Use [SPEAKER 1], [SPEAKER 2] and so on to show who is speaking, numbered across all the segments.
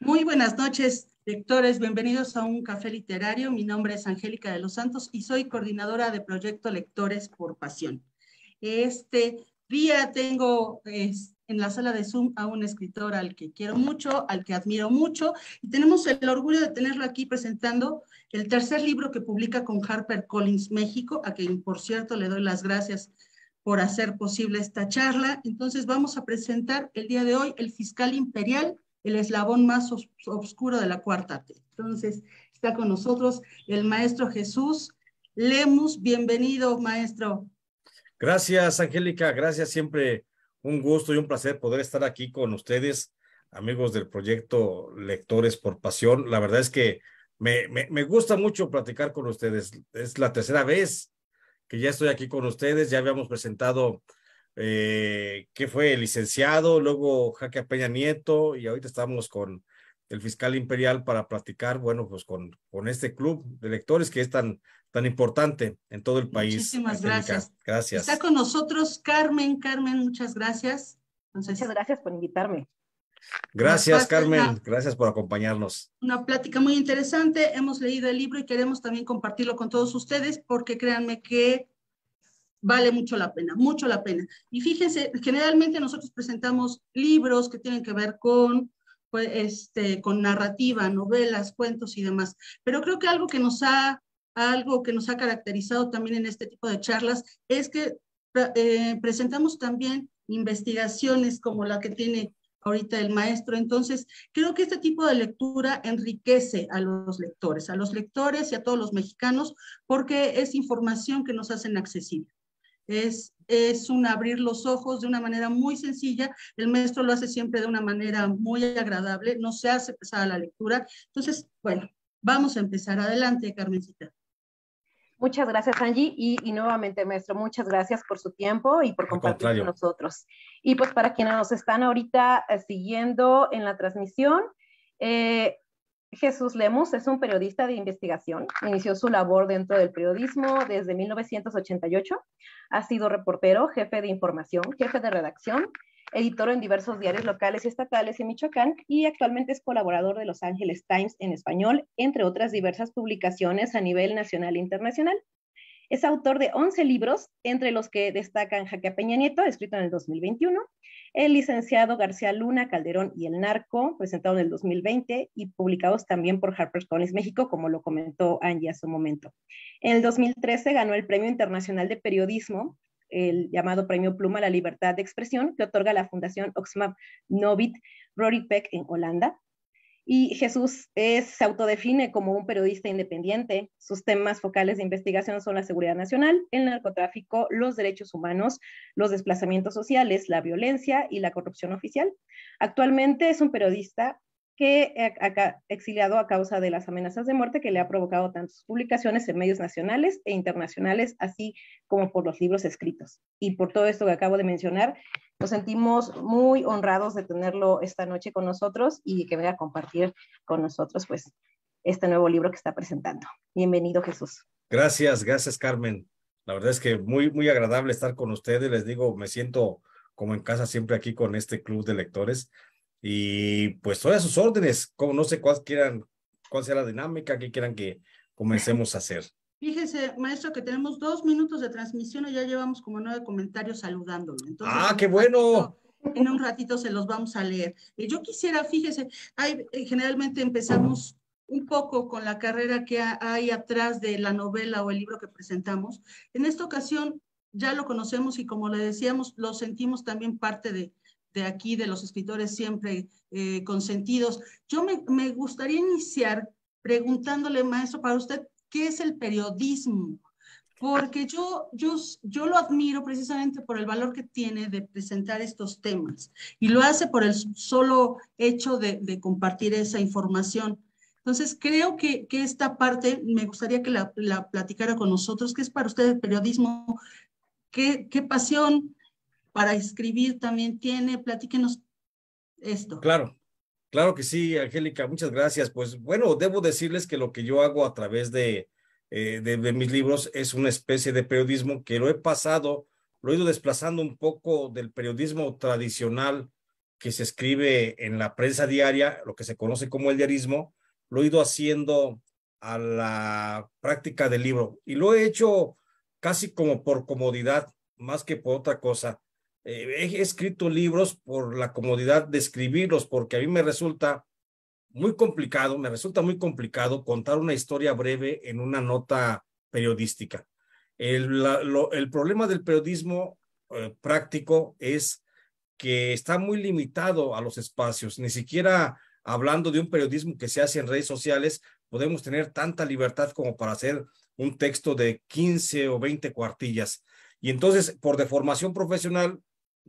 [SPEAKER 1] Muy buenas noches, lectores. Bienvenidos a un café literario. Mi nombre es Angélica de los Santos y soy coordinadora de proyecto Lectores por Pasión. Este día tengo en la sala de Zoom a un escritor al que quiero mucho, al que admiro mucho, y tenemos el orgullo de tenerlo aquí presentando el tercer libro que publica con Harper Collins México, a quien por cierto le doy las gracias por hacer posible esta charla. Entonces vamos a presentar el día de hoy El Fiscal Imperial el eslabón más oscuro de la cuarta Entonces, está con nosotros el maestro Jesús Lemus. Bienvenido, maestro.
[SPEAKER 2] Gracias, Angélica. Gracias siempre. Un gusto y un placer poder estar aquí con ustedes, amigos del proyecto Lectores por Pasión. La verdad es que me, me, me gusta mucho platicar con ustedes. Es la tercera vez que ya estoy aquí con ustedes. Ya habíamos presentado eh, que fue el licenciado, luego Jaque Peña Nieto y ahorita estamos con el fiscal imperial para platicar, bueno, pues con, con este club de lectores que es tan, tan importante en todo el país. Muchísimas gracias. Gracias. Está con
[SPEAKER 1] nosotros Carmen, Carmen, muchas gracias. muchas gracias por invitarme. Gracias, Carmen.
[SPEAKER 2] gracias por acompañarnos.
[SPEAKER 1] Una plática muy interesante. Hemos leído el libro y queremos también compartirlo con todos ustedes porque créanme que vale mucho la pena, mucho la pena. Y fíjense, generalmente nosotros presentamos libros que tienen que ver con, pues, este, con narrativa, novelas, cuentos y demás. Pero creo que algo que nos ha algo que nos ha caracterizado también en este tipo de charlas es que eh, presentamos también investigaciones como la que tiene ahorita el maestro. Entonces, creo que este tipo de lectura enriquece a los lectores, a los lectores y a todos los mexicanos, porque es información que nos hacen accesible. Es, es un abrir los ojos de una manera muy sencilla. El maestro lo hace siempre de una manera muy agradable, no se hace pesada la lectura.
[SPEAKER 3] Entonces, bueno, vamos a empezar. Adelante, Carmencita. Muchas gracias, Angie. Y, y, nuevamente, maestro, muchas gracias por su tiempo y por compartir con nosotros. Y pues para quienes nos están ahorita eh, siguiendo en la transmisión, eh, Jesús Lemus es un periodista de investigación. Inició su labor dentro del periodismo desde 1988. Ha sido reportero, jefe de información, jefe de redacción, editor en diversos diarios locales y estatales en Michoacán y actualmente es colaborador de Los Ángeles Times en español, entre otras diversas publicaciones a nivel nacional e internacional. Es autor de 11 libros, entre los que destacan Jaque Peña Nieto, escrito en el 2021, el licenciado García Luna, Calderón y El Narco, presentado en el 2020 y publicados también por HarperCollins México, como lo comentó Angie hace un momento. En el 2013 ganó el Premio Internacional de Periodismo, el llamado Premio Pluma a la Libertad de Expresión, que otorga la Fundación Oxfam Novit Rory Peck en Holanda. Y Jesús es, se autodefine como un periodista independiente. Sus temas focales de investigación son la seguridad nacional, el narcotráfico, los derechos humanos, los desplazamientos sociales, la violencia y la corrupción oficial. Actualmente es un periodista que ha eh, exiliado a causa de las amenazas de muerte que le ha provocado tantas publicaciones en medios nacionales e internacionales, así como por los libros escritos. Y por todo esto que acabo de mencionar, nos sentimos muy honrados de tenerlo esta noche con nosotros y que venga a compartir con nosotros pues este nuevo libro que está presentando. Bienvenido, Jesús.
[SPEAKER 2] Gracias, gracias, Carmen. La verdad es que muy, muy agradable estar con ustedes. Les digo, me siento como en casa siempre aquí con este club de lectores. Y pues todas a sus órdenes, como no sé cuál cuál sea la dinámica que quieran que comencemos a hacer.
[SPEAKER 1] Fíjese, maestro, que tenemos dos minutos de transmisión y ya llevamos como nueve comentarios saludándolo. ah,
[SPEAKER 2] qué bueno.
[SPEAKER 1] en un ratito se los vamos a leer. Yo quisiera, fíjese, hay, eh, generalmente
[SPEAKER 2] empezamos
[SPEAKER 1] un poco con la carrera que hay atrás de la novela o el libro que presentamos. En esta ocasión ya lo conocemos y como le decíamos, lo sentimos también parte de, de aquí, de los escritores siempre eh, consentidos. Yo me, me, gustaría iniciar preguntándole, maestro, para usted, ¿qué es el periodismo? Porque yo, yo, yo lo admiro precisamente por el valor que tiene de presentar estos temas y lo hace por el solo hecho de, de compartir esa información. Entonces, creo que, que, esta parte me gustaría que la, la, platicara con nosotros. ¿Qué es para usted el periodismo? ¿Qué, qué pasión? para escribir también tiene. Platíquenos esto.
[SPEAKER 2] Claro, claro que sí, Angélica, muchas gracias. Pues bueno, debo decirles que lo que yo hago a través eh, de, de, mis libros es una especie de periodismo que lo he pasado, lo he ido desplazando un poco del periodismo tradicional que se escribe en la prensa diaria, lo que se conoce como el diarismo, lo he ido haciendo a la práctica del libro y lo he hecho casi como por comodidad, más que por otra cosa. Eh, he escrito libros por la comodidad de escribirlos, porque a mí me resulta muy complicado, me resulta muy complicado contar una historia breve en una nota periodística. El, problema del periodismo eh, práctico es que está muy limitado a los espacios. Ni siquiera hablando de un periodismo que se hace en redes sociales, podemos tener tanta libertad como para hacer un texto de 15 o 20 cuartillas. Y entonces, por deformación profesional,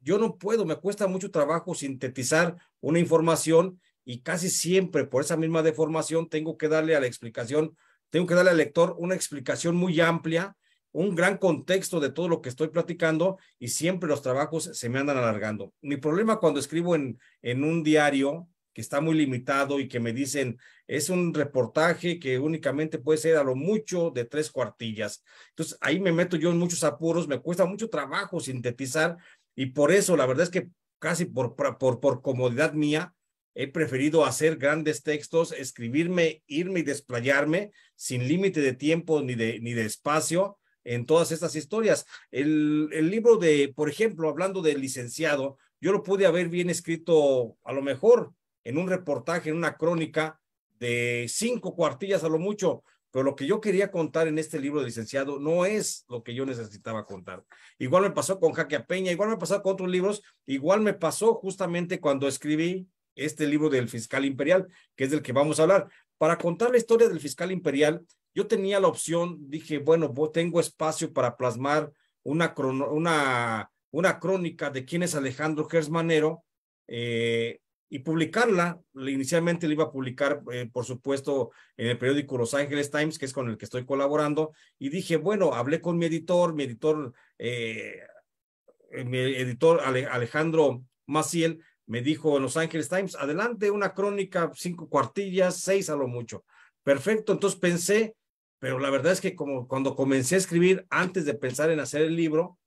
[SPEAKER 2] yo no puedo, me cuesta mucho trabajo sintetizar una información y casi siempre por esa misma deformación tengo que darle a la explicación, tengo que darle al lector una explicación muy amplia, un gran contexto de todo lo que estoy platicando y siempre los trabajos se me andan alargando. Mi problema cuando escribo en, en un diario que está muy limitado y que me dicen es un reportaje que únicamente puede ser a lo mucho de tres cuartillas. Entonces ahí me meto yo en muchos apuros, me cuesta mucho trabajo sintetizar y por eso, la verdad es que casi por, por, por comodidad mía, he preferido hacer grandes textos, escribirme, irme y desplayarme sin límite de tiempo ni de, ni de espacio en todas estas historias. El, el, libro de, por ejemplo, hablando del licenciado, yo lo pude haber bien escrito a lo mejor en un reportaje, en una crónica de cinco cuartillas a lo mucho, pero lo que yo quería contar en este libro de licenciado no es lo que yo necesitaba contar. Igual me pasó con Jaque Peña, igual me pasó con otros libros, igual me pasó justamente cuando escribí este libro del fiscal imperial, que es del que vamos a hablar. Para contar la historia del fiscal imperial, yo tenía la opción, dije, bueno, tengo espacio para plasmar una, una crónica de quién es Alejandro Gersmanero, eh, y publicarla. Inicialmente la iba a publicar, eh, por supuesto, en el periódico Los Ángeles Times, que es con el que estoy colaborando, y dije, bueno, hablé con mi editor, mi editor, eh, eh, mi editor Alejandro Maciel, me dijo en Los Ángeles Times, adelante, una crónica, cinco cuartillas, seis a lo mucho. Perfecto, entonces pensé, pero la verdad es que como cuando comencé a escribir, antes de pensar en hacer el libro,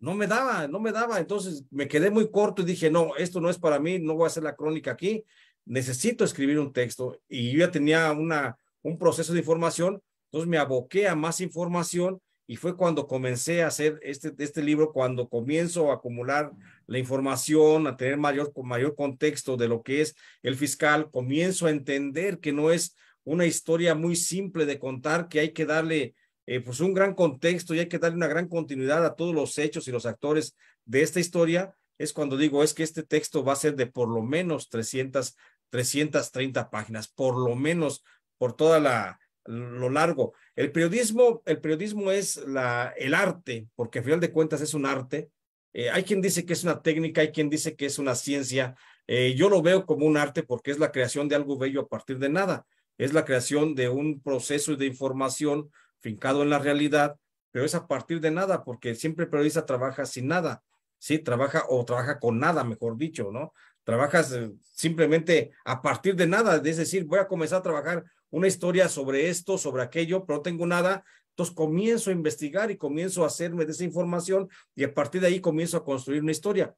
[SPEAKER 2] no me daba, no me daba. Entonces me quedé muy corto y dije, no, esto no es para mí, no voy a hacer la crónica aquí, necesito escribir un texto. Y yo ya tenía una, un proceso de información, entonces me aboqué a más información y fue cuando comencé a hacer este, este libro, cuando comienzo a acumular la información, a tener mayor, mayor contexto de lo que es el fiscal, comienzo a entender que no es una historia muy simple de contar, que hay que darle eh, pues un gran contexto y hay que darle una gran continuidad a todos los hechos y los actores de esta historia, es cuando digo, es que este texto va a ser de por lo menos 300, 330 páginas, por lo menos por toda la lo largo. El periodismo, el periodismo es la, el arte, porque al final de cuentas es un arte. Eh, hay quien dice que es una técnica, hay quien dice que es una ciencia. Eh, yo lo veo como un arte porque es la creación de algo bello a partir de nada. Es la creación de un proceso de información fincado en la realidad, pero es a partir de nada, porque siempre el periodista trabaja sin nada, ¿sí? Trabaja o trabaja con nada, mejor dicho, ¿no? Trabajas eh, simplemente a partir de nada, es decir, voy a comenzar a trabajar una historia sobre esto, sobre aquello, pero no tengo nada. Entonces comienzo a investigar y comienzo a hacerme de esa información y a partir de ahí comienzo a construir una historia.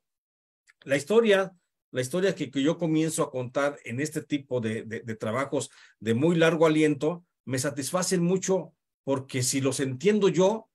[SPEAKER 2] La historia, la historia que, yo comienzo a contar en este tipo de, de trabajos de muy largo aliento, me satisfacen mucho porque si los entiendo yo,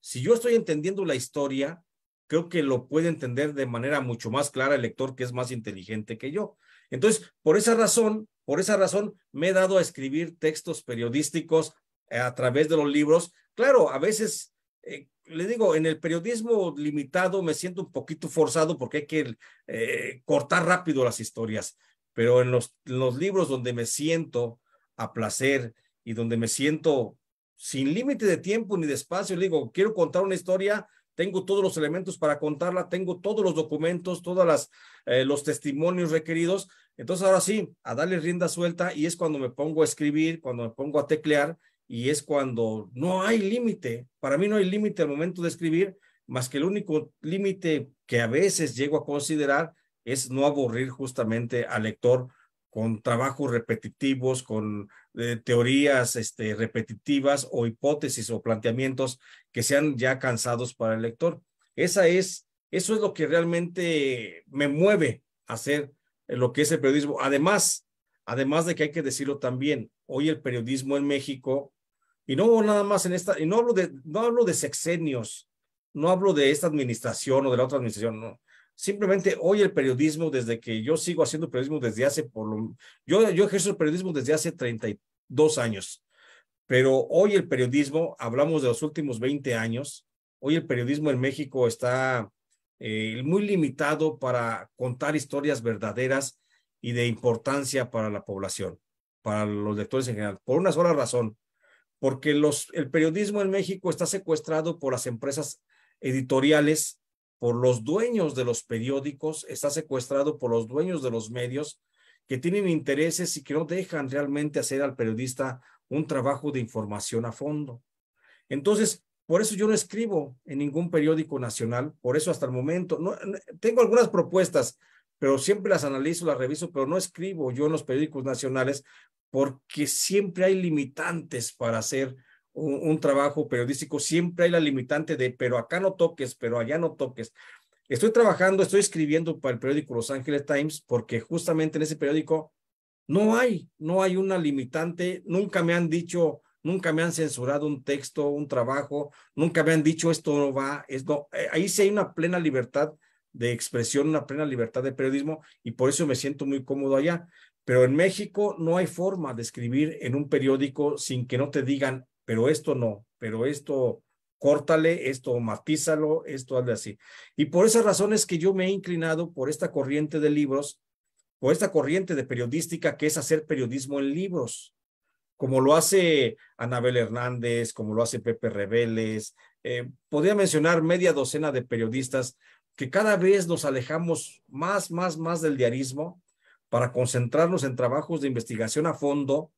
[SPEAKER 2] si yo estoy entendiendo la historia, creo que lo puede entender de manera mucho más clara el lector que es más inteligente que yo. Entonces, por esa razón, por esa razón me he dado a escribir textos periodísticos a través de los libros. Claro, a veces, eh, le digo, en el periodismo limitado me siento un poquito forzado porque hay que eh, cortar rápido las historias, pero en los libros donde me siento a placer y donde me siento sin límite de tiempo ni de espacio, le digo, quiero contar una historia, tengo todos los elementos para contarla, tengo todos los documentos, todos eh, los testimonios requeridos. Entonces ahora sí, a darle rienda suelta y es cuando me pongo a escribir, cuando me pongo a teclear y es cuando no hay límite. Para mí no hay límite al momento de escribir, más que el único límite que a veces llego a considerar es no aburrir justamente al lector con trabajos repetitivos, con de teorías este, repetitivas o hipótesis o planteamientos que sean ya cansados para el lector. Esa es, eso es lo que realmente me mueve a hacer lo que es el periodismo. Además, además de que hay que decirlo también, hoy el periodismo en México, y no nada más en esta, y no hablo de, no hablo de sexenios, no hablo de esta administración o de la otra administración, no. Simplemente hoy el periodismo, desde que yo sigo haciendo periodismo desde hace por Yo, yo ejerzo periodismo desde hace 32 años, pero hoy el periodismo, hablamos de los últimos 20 años, hoy el periodismo en México está eh, muy limitado para contar historias verdaderas y de importancia para la población, para los lectores en general, por una sola razón, porque los, el periodismo en México está secuestrado por las empresas editoriales por los dueños de los periódicos, está secuestrado por los dueños de los medios que tienen intereses y que no dejan realmente hacer al periodista un trabajo de información a fondo. Entonces, por eso yo no escribo en ningún periódico nacional, por eso hasta el momento, no, tengo algunas propuestas, pero siempre las analizo, las reviso, pero no escribo yo en los periódicos nacionales porque siempre hay limitantes para hacer un, trabajo periodístico, siempre hay la limitante de, pero acá no toques, pero allá no toques. Estoy trabajando, estoy escribiendo para el periódico Los Angeles Times porque justamente en ese periódico no hay, no hay una limitante, nunca me han dicho, nunca me han censurado un texto, un trabajo, nunca me han dicho esto no va, esto, eh, ahí sí hay una plena libertad de expresión, una plena libertad de periodismo y por eso me siento muy cómodo allá. Pero en México no hay forma de escribir en un periódico sin que no te digan pero esto no, pero esto córtale, esto matízalo, esto hazle así. Y por esas razones que yo me he inclinado por esta corriente de libros, por esta corriente de periodística que es hacer periodismo en libros, como lo hace Anabel Hernández, como lo hace Pepe Rebeles. Eh, podría mencionar media docena de periodistas que cada vez nos alejamos más, más, más del diarismo para concentrarnos en trabajos de investigación a fondo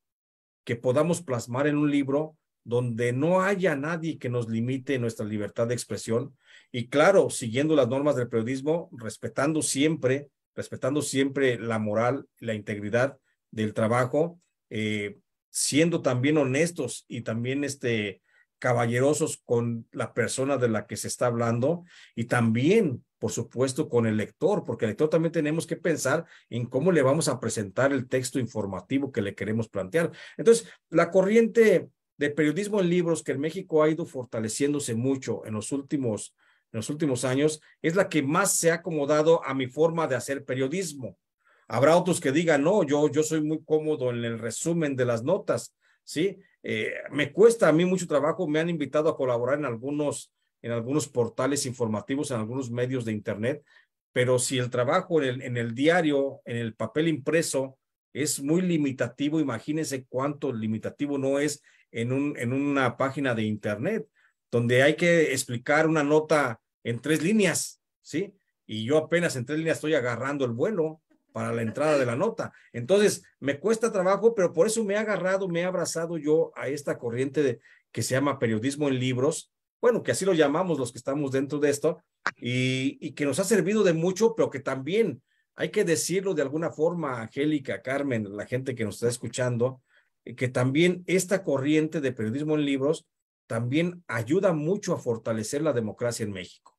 [SPEAKER 2] que podamos plasmar en un libro donde no haya nadie que nos limite nuestra libertad de expresión y claro, siguiendo las normas del periodismo, respetando siempre, respetando siempre la moral, la integridad del trabajo, eh, siendo también honestos y también este caballerosos con la persona de la que se está hablando y también, por supuesto, con el lector, porque el lector también tenemos que pensar en cómo le vamos a presentar el texto informativo que le queremos plantear. Entonces, la corriente de periodismo en libros que en México ha ido fortaleciéndose mucho en los últimos, en los últimos años, es la que más se ha acomodado a mi forma de hacer periodismo. Habrá otros que digan, no, yo, yo soy muy cómodo en el resumen de las notas, ¿sí? Eh, me cuesta a mí mucho trabajo, me han invitado a colaborar en algunos, en algunos portales informativos, en algunos medios de Internet, pero si el trabajo en el, en el diario, en el papel impreso, es muy limitativo, imagínense cuánto limitativo no es en, un, en una página de Internet, donde hay que explicar una nota en tres líneas, ¿sí? Y yo apenas en tres líneas estoy agarrando el vuelo para la entrada de la nota. Entonces, me cuesta trabajo, pero por eso me he agarrado, me he abrazado yo a esta corriente de, que se llama periodismo en libros, bueno, que así lo llamamos los que estamos dentro de esto, y, y que nos ha servido de mucho, pero que también hay que decirlo de alguna forma, Angélica, Carmen, la gente que nos está escuchando, eh, que también esta corriente de periodismo en libros también ayuda mucho a fortalecer la democracia en México,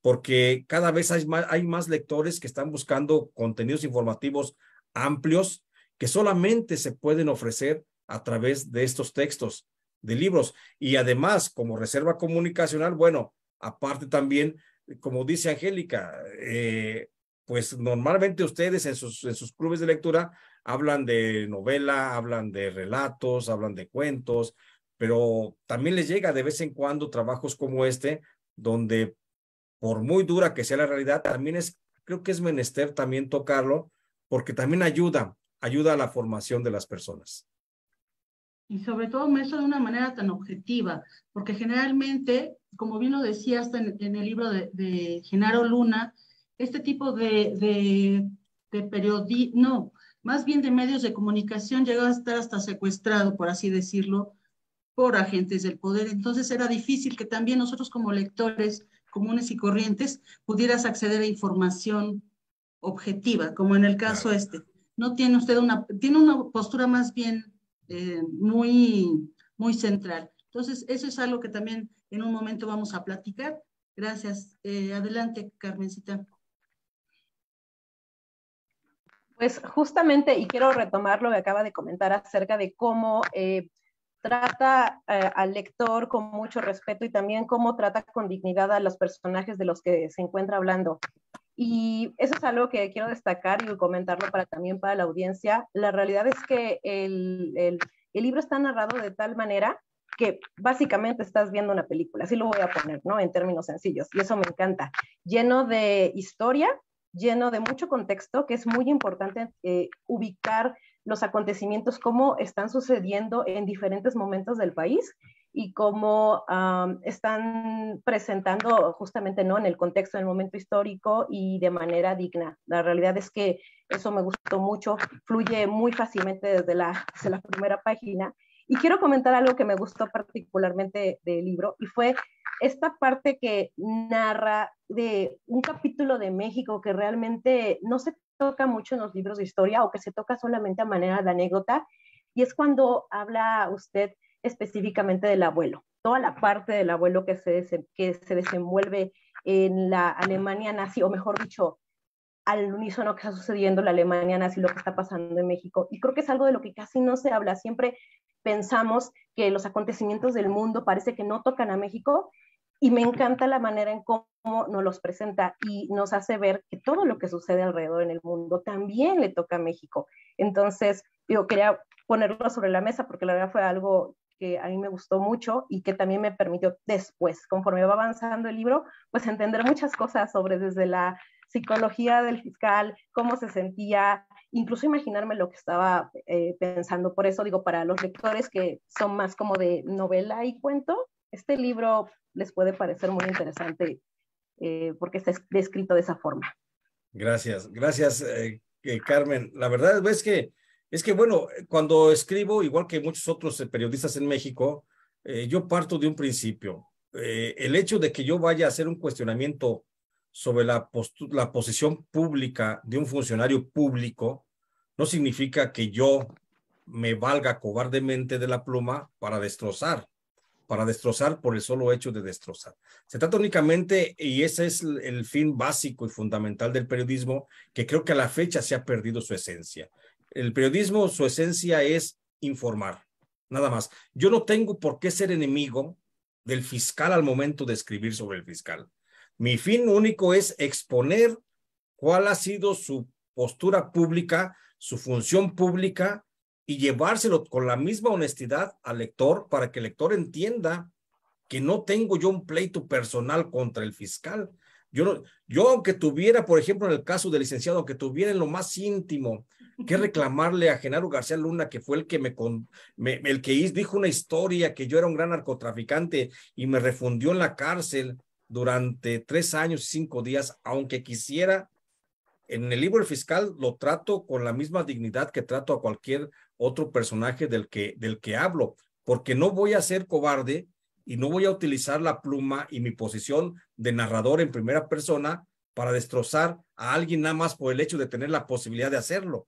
[SPEAKER 2] porque cada vez hay más, hay más lectores que están buscando contenidos informativos amplios que solamente se pueden ofrecer a través de estos textos de libros. Y además, como reserva comunicacional, bueno, aparte también, como dice Angélica, eh, pues normalmente ustedes en sus, en sus clubes de lectura hablan de novela, hablan de relatos, hablan de cuentos, pero también les llega de vez en cuando trabajos como este, donde por muy dura que sea la realidad, también es, creo que es menester también tocarlo, porque también ayuda, ayuda a la formación de las personas.
[SPEAKER 1] Y sobre todo, me eso de una manera tan objetiva, porque generalmente, como bien lo decía hasta en, el libro de, Genaro Luna, este tipo de, de, de periodismo, no, más bien de medios de comunicación, llegó a estar hasta secuestrado, por así decirlo, por agentes del poder. Entonces era difícil que también nosotros como lectores comunes y corrientes pudieras acceder a información objetiva, como en el caso este. No tiene usted una, tiene una postura más bien eh, muy, muy central. Entonces, eso es algo que también en un momento vamos a platicar. Gracias. Eh, adelante, Carmencita.
[SPEAKER 3] Pues justamente, y quiero retomar lo que acaba de comentar acerca de cómo eh, trata eh, al lector con mucho respeto y también cómo trata con dignidad a los personajes de los que se encuentra hablando. Y eso es algo que quiero destacar y comentarlo para, también para la audiencia. La realidad es que el, el libro está narrado de tal manera que básicamente estás viendo una película, así lo voy a poner, ¿no? En términos sencillos, y eso me encanta. Lleno de historia, lleno de mucho contexto, que es muy importante eh, ubicar los acontecimientos, cómo están sucediendo en diferentes momentos del país y cómo ah, están presentando justamente ¿no? en el contexto, del momento histórico y de manera digna. La realidad es que eso me gustó mucho, fluye muy fácilmente desde la, desde la primera página y quiero comentar algo que me gustó particularmente del libro y fue esta parte que narra de un capítulo de México que realmente no se toca mucho en los libros de historia o que se toca solamente a manera de anécdota y es cuando habla usted específicamente del abuelo, toda la parte del abuelo que se, que se desenvuelve en la Alemania nazi, o mejor dicho, al unísono que está sucediendo la Alemania nazi, lo que está pasando en México. Y creo que es algo de lo que casi no se habla. Siempre pensamos que los acontecimientos del mundo parece que no tocan a México y me encanta la manera en cómo nos los presenta y nos hace ver que todo lo que sucede alrededor en el mundo también le toca a México. Entonces, yo quería ponerlo sobre la mesa porque la verdad fue algo que a mí me gustó mucho y que también me permitió después, conforme va avanzando el libro, pues entender muchas cosas sobre desde la psicología del fiscal, cómo se sentía, incluso imaginarme lo que estaba eh, pensando. Por eso digo, para los lectores que son más como de novela y cuento, este libro les puede parecer muy interesante eh, porque está escrito de esa forma.
[SPEAKER 2] Gracias, gracias eh, Carmen. La verdad es que, es que, bueno, cuando escribo, igual que muchos otros periodistas en México, yo parto de un principio. el hecho de que yo vaya a hacer un cuestionamiento sobre la, la posición pública de un funcionario público no significa que yo me valga cobardemente de la pluma para destrozar, para destrozar por el solo hecho de destrozar. Se trata únicamente, y ese es el fin básico y fundamental del periodismo, que creo que a la fecha se ha perdido su esencia. El periodismo, su esencia es informar, nada más. Yo no tengo por qué ser enemigo del fiscal al momento de escribir sobre el fiscal. Mi fin único es exponer cuál ha sido su postura pública, su función pública y llevárselo con la misma honestidad al lector para que el lector entienda que no tengo yo un pleito personal contra el fiscal. Yo, yo aunque tuviera, por ejemplo, en el caso del licenciado, que tuviera en lo más íntimo que reclamarle a Genaro García Luna, que fue el que me, el que dijo una historia que yo era un gran narcotraficante y me refundió en la cárcel, durante tres años y cinco días, aunque quisiera, en el libro fiscal lo trato con la misma dignidad que trato a cualquier otro personaje del que, del que hablo, porque no voy a ser cobarde y no voy a utilizar la pluma y mi posición de narrador en primera persona para destrozar a alguien nada más por el hecho de tener la posibilidad de hacerlo,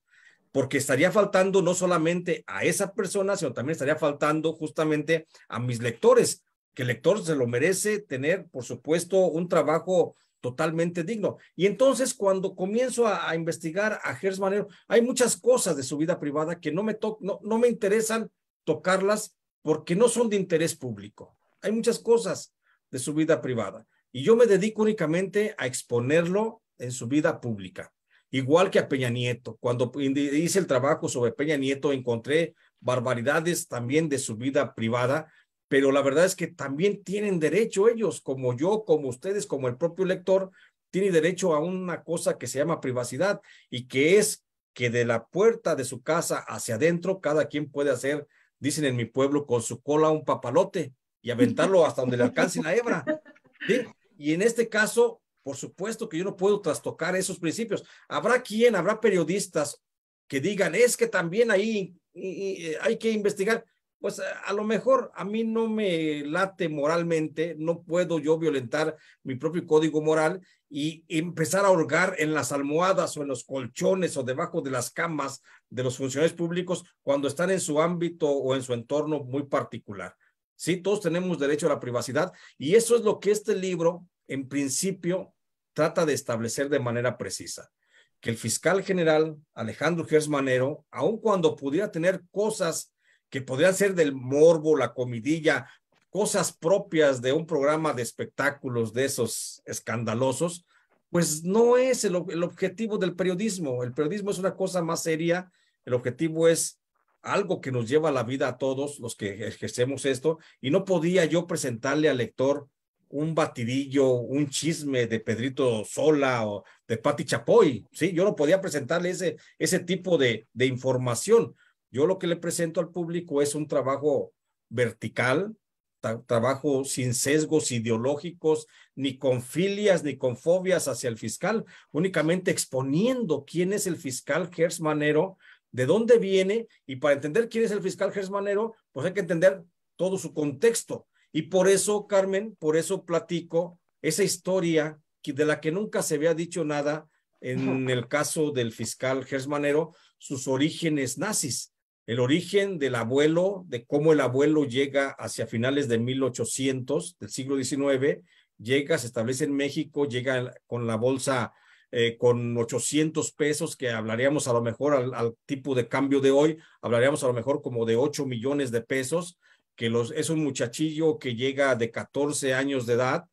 [SPEAKER 2] porque estaría faltando no solamente a esa persona, sino también estaría faltando justamente a mis lectores, que el lector se lo merece tener, por supuesto, un trabajo totalmente digno. Y entonces cuando comienzo a, investigar a Gers Manero, hay muchas cosas de su vida privada que no me, to no, no me interesan tocarlas porque no son de interés público. Hay muchas cosas de su vida privada y yo me dedico únicamente a exponerlo en su vida pública. Igual que a Peña Nieto, cuando hice el trabajo sobre Peña Nieto encontré barbaridades también de su vida privada pero la verdad es que también tienen derecho ellos, como yo, como ustedes, como el propio lector, tiene derecho a una cosa que se llama privacidad y que es que de la puerta de su casa hacia adentro, cada quien puede hacer, dicen en mi pueblo, con su cola un papalote y aventarlo hasta donde le alcance la hebra. Y en este caso, por supuesto que yo no puedo trastocar esos principios. Habrá quien, habrá periodistas que digan, es que también ahí eh, hay que investigar pues a lo mejor a mí no me late moralmente, no puedo yo violentar mi propio código moral y empezar a holgar en las almohadas o en los colchones o debajo de las camas de los funcionarios públicos cuando están en su ámbito o en su entorno muy particular. Sí, todos tenemos derecho a la privacidad y eso es lo que este libro, en principio, trata de establecer de manera precisa. Que el fiscal general Alejandro Gersmanero, aun cuando pudiera tener cosas que podrían ser del morbo, la comidilla, cosas propias de un programa de espectáculos de esos escandalosos, pues no es el, objetivo del periodismo. El periodismo es una cosa más seria. El objetivo es algo que nos lleva a la vida a todos los que ejercemos esto. Y no podía yo presentarle al lector un batidillo, un chisme de Pedrito Sola o de Pati Chapoy. Sí, yo no podía presentarle ese, ese tipo de información yo lo que le presento al público es un trabajo vertical, trabajo sin sesgos ideológicos, ni con filias, ni con fobias hacia el fiscal, únicamente exponiendo quién es el fiscal Gers de dónde viene, y para entender quién es el fiscal Gers pues hay que entender todo su contexto. Y por eso, Carmen, por eso platico esa historia de la que nunca se había dicho nada en el caso del fiscal Gers sus orígenes nazis el origen del abuelo, de cómo el abuelo llega hacia finales de 1800, del siglo XIX, llega, se establece en México, llega con la bolsa eh, con 800 pesos, que hablaríamos a lo mejor al, tipo de cambio de hoy, hablaríamos a lo mejor como de 8 millones de pesos, que los, es un muchachillo que llega de 14 años de edad,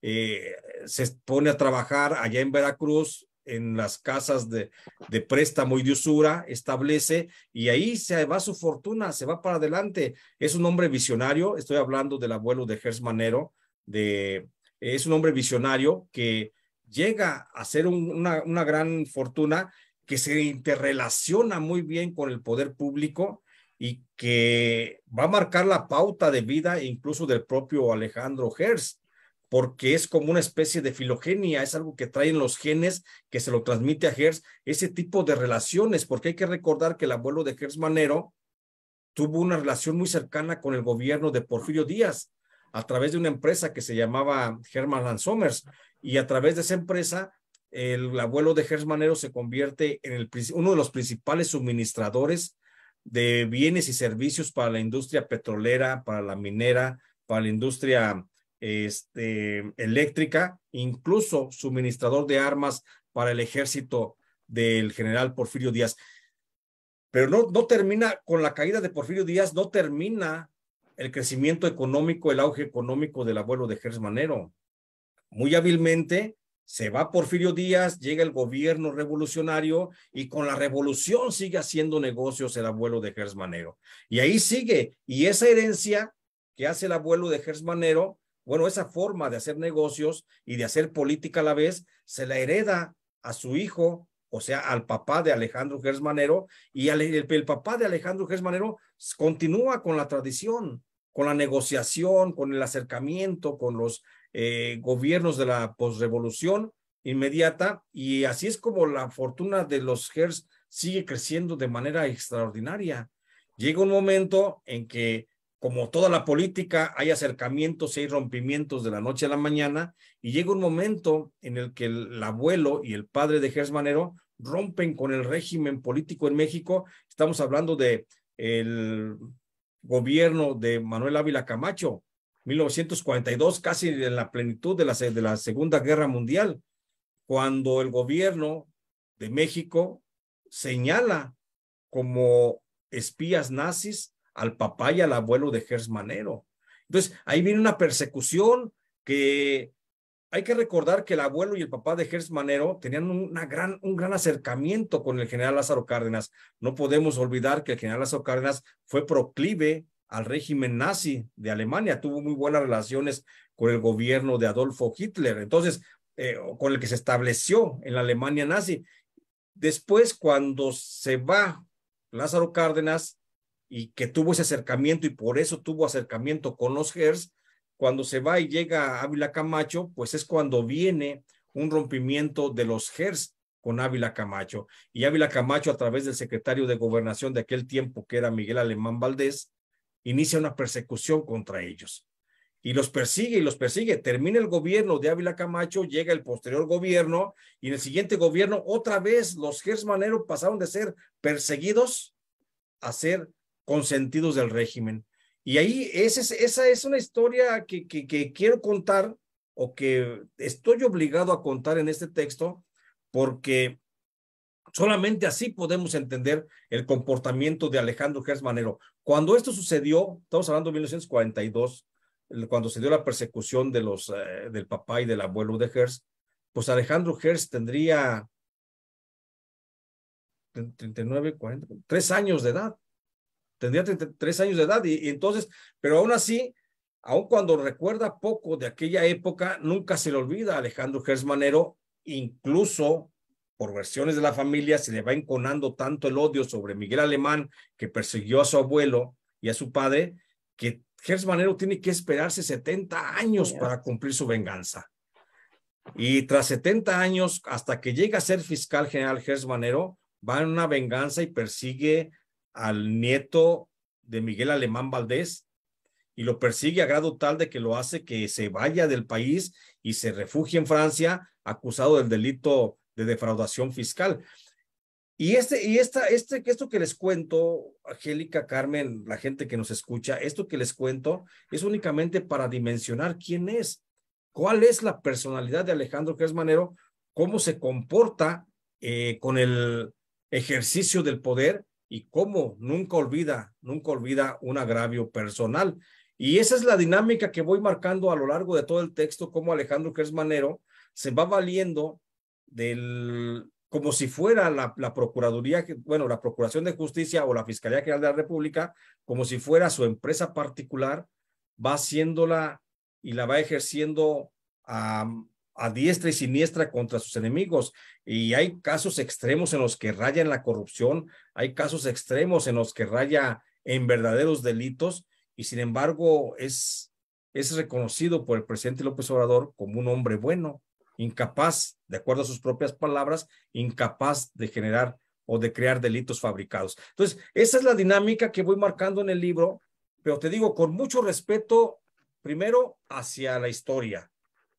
[SPEAKER 2] eh, se pone a trabajar allá en Veracruz, en las casas de, de, préstamo y de usura, establece y ahí se va su fortuna, se va para adelante. Es un hombre visionario, estoy hablando del abuelo de Gers Manero, de, es un hombre visionario que llega a ser una, una gran fortuna que se interrelaciona muy bien con el poder público y que va a marcar la pauta de vida incluso del propio Alejandro Gers porque es como una especie de filogenia, es algo que traen los genes, que se lo transmite a Gers, ese tipo de relaciones, porque hay que recordar que el abuelo de Hertz Manero tuvo una relación muy cercana con el gobierno de Porfirio Díaz a través de una empresa que se llamaba Herman Land y a través de esa empresa el abuelo de Hersmanero Manero se convierte en el, uno de los principales suministradores de bienes y servicios para la industria petrolera, para la minera, para la industria este, eléctrica, incluso suministrador de armas para el ejército del general Porfirio Díaz. Pero no, no termina con la caída de Porfirio Díaz, no termina el crecimiento económico, el auge económico del abuelo de Gers Manero. Muy hábilmente se va Porfirio Díaz, llega el gobierno revolucionario y con la revolución sigue haciendo negocios el abuelo de Gers Manero. Y ahí sigue, y esa herencia que hace el abuelo de Gers bueno, esa forma de hacer negocios y de hacer política a la vez, se la hereda a su hijo, o sea, al papá de Alejandro Gersmanero, y el, papá de Alejandro Gersmanero continúa con la tradición, con la negociación, con el acercamiento, con los eh, gobiernos de la posrevolución inmediata, y así es como la fortuna de los Gers sigue creciendo de manera extraordinaria. Llega un momento en que como toda la política, hay acercamientos y hay rompimientos de la noche a la mañana, y llega un momento en el que el abuelo y el padre de Gers Manero rompen con el régimen político en México. Estamos hablando de el gobierno de Manuel Ávila Camacho, 1942, casi en la plenitud de la, de la Segunda Guerra Mundial, cuando el gobierno de México señala como espías nazis al papá y al abuelo de manero Entonces, ahí viene una persecución que hay que recordar que el abuelo y el papá de manero tenían una gran, un gran acercamiento con el general Lázaro Cárdenas. No podemos olvidar que el general Lázaro Cárdenas fue proclive al régimen nazi de Alemania, tuvo muy buenas relaciones con el gobierno de Adolfo Hitler, entonces, eh, con el que se estableció en la Alemania nazi. Después, cuando se va Lázaro Cárdenas, y que tuvo ese acercamiento y por eso tuvo acercamiento con los Hers, cuando se va y llega Ávila Camacho, pues es cuando viene un rompimiento de los Hers con Ávila Camacho. Y Ávila Camacho, a través del secretario de gobernación de aquel tiempo, que era Miguel Alemán Valdés, inicia una persecución contra ellos. Y los persigue y los persigue. Termina el gobierno de Ávila Camacho, llega el posterior gobierno y en el siguiente gobierno otra vez los Gers Manero pasaron de ser perseguidos a ser consentidos del régimen. Y ahí esa es, una historia que, quiero contar o que estoy obligado a contar en este texto porque solamente así podemos entender el comportamiento de Alejandro Gers Manero. Cuando esto sucedió, estamos hablando de 1942, cuando se dio la persecución de los, eh, del papá y del abuelo de Gers, pues Alejandro Gers tendría 39, 40, tres años de edad tendría 33 años de edad y, entonces, pero aún así, aun cuando recuerda poco de aquella época, nunca se le olvida a Alejandro Gersmanero, incluso por versiones de la familia, se le va enconando tanto el odio sobre Miguel Alemán, que persiguió a su abuelo y a su padre, que Gersmanero tiene que esperarse 70 años para cumplir su venganza. Y tras 70 años, hasta que llega a ser fiscal general Gersmanero, va en una venganza y persigue al nieto de Miguel Alemán Valdés y lo persigue a grado tal de que lo hace que se vaya del país y se refugie en Francia acusado del delito de defraudación fiscal. Y este y esta este esto que les cuento, Angélica, Carmen, la gente que nos escucha, esto que les cuento es únicamente para dimensionar quién es, cuál es la personalidad de Alejandro Manero cómo se comporta eh, con el ejercicio del poder y cómo nunca olvida, nunca olvida un agravio personal. Y esa es la dinámica que voy marcando a lo largo de todo el texto, como Alejandro Cresmanero se va valiendo del como si fuera la, Procuraduría, bueno, la Procuración de Justicia o la Fiscalía General de la República, como si fuera su empresa particular, va haciéndola y la va ejerciendo a a diestra y siniestra contra sus enemigos. Y hay casos extremos en los que raya en la corrupción, hay casos extremos en los que raya en verdaderos delitos, y sin embargo es, es reconocido por el presidente López Obrador como un hombre bueno, incapaz, de acuerdo a sus propias palabras, incapaz de generar o de crear delitos fabricados. Entonces, esa es la dinámica que voy marcando en el libro, pero te digo, con mucho respeto, primero, hacia la historia,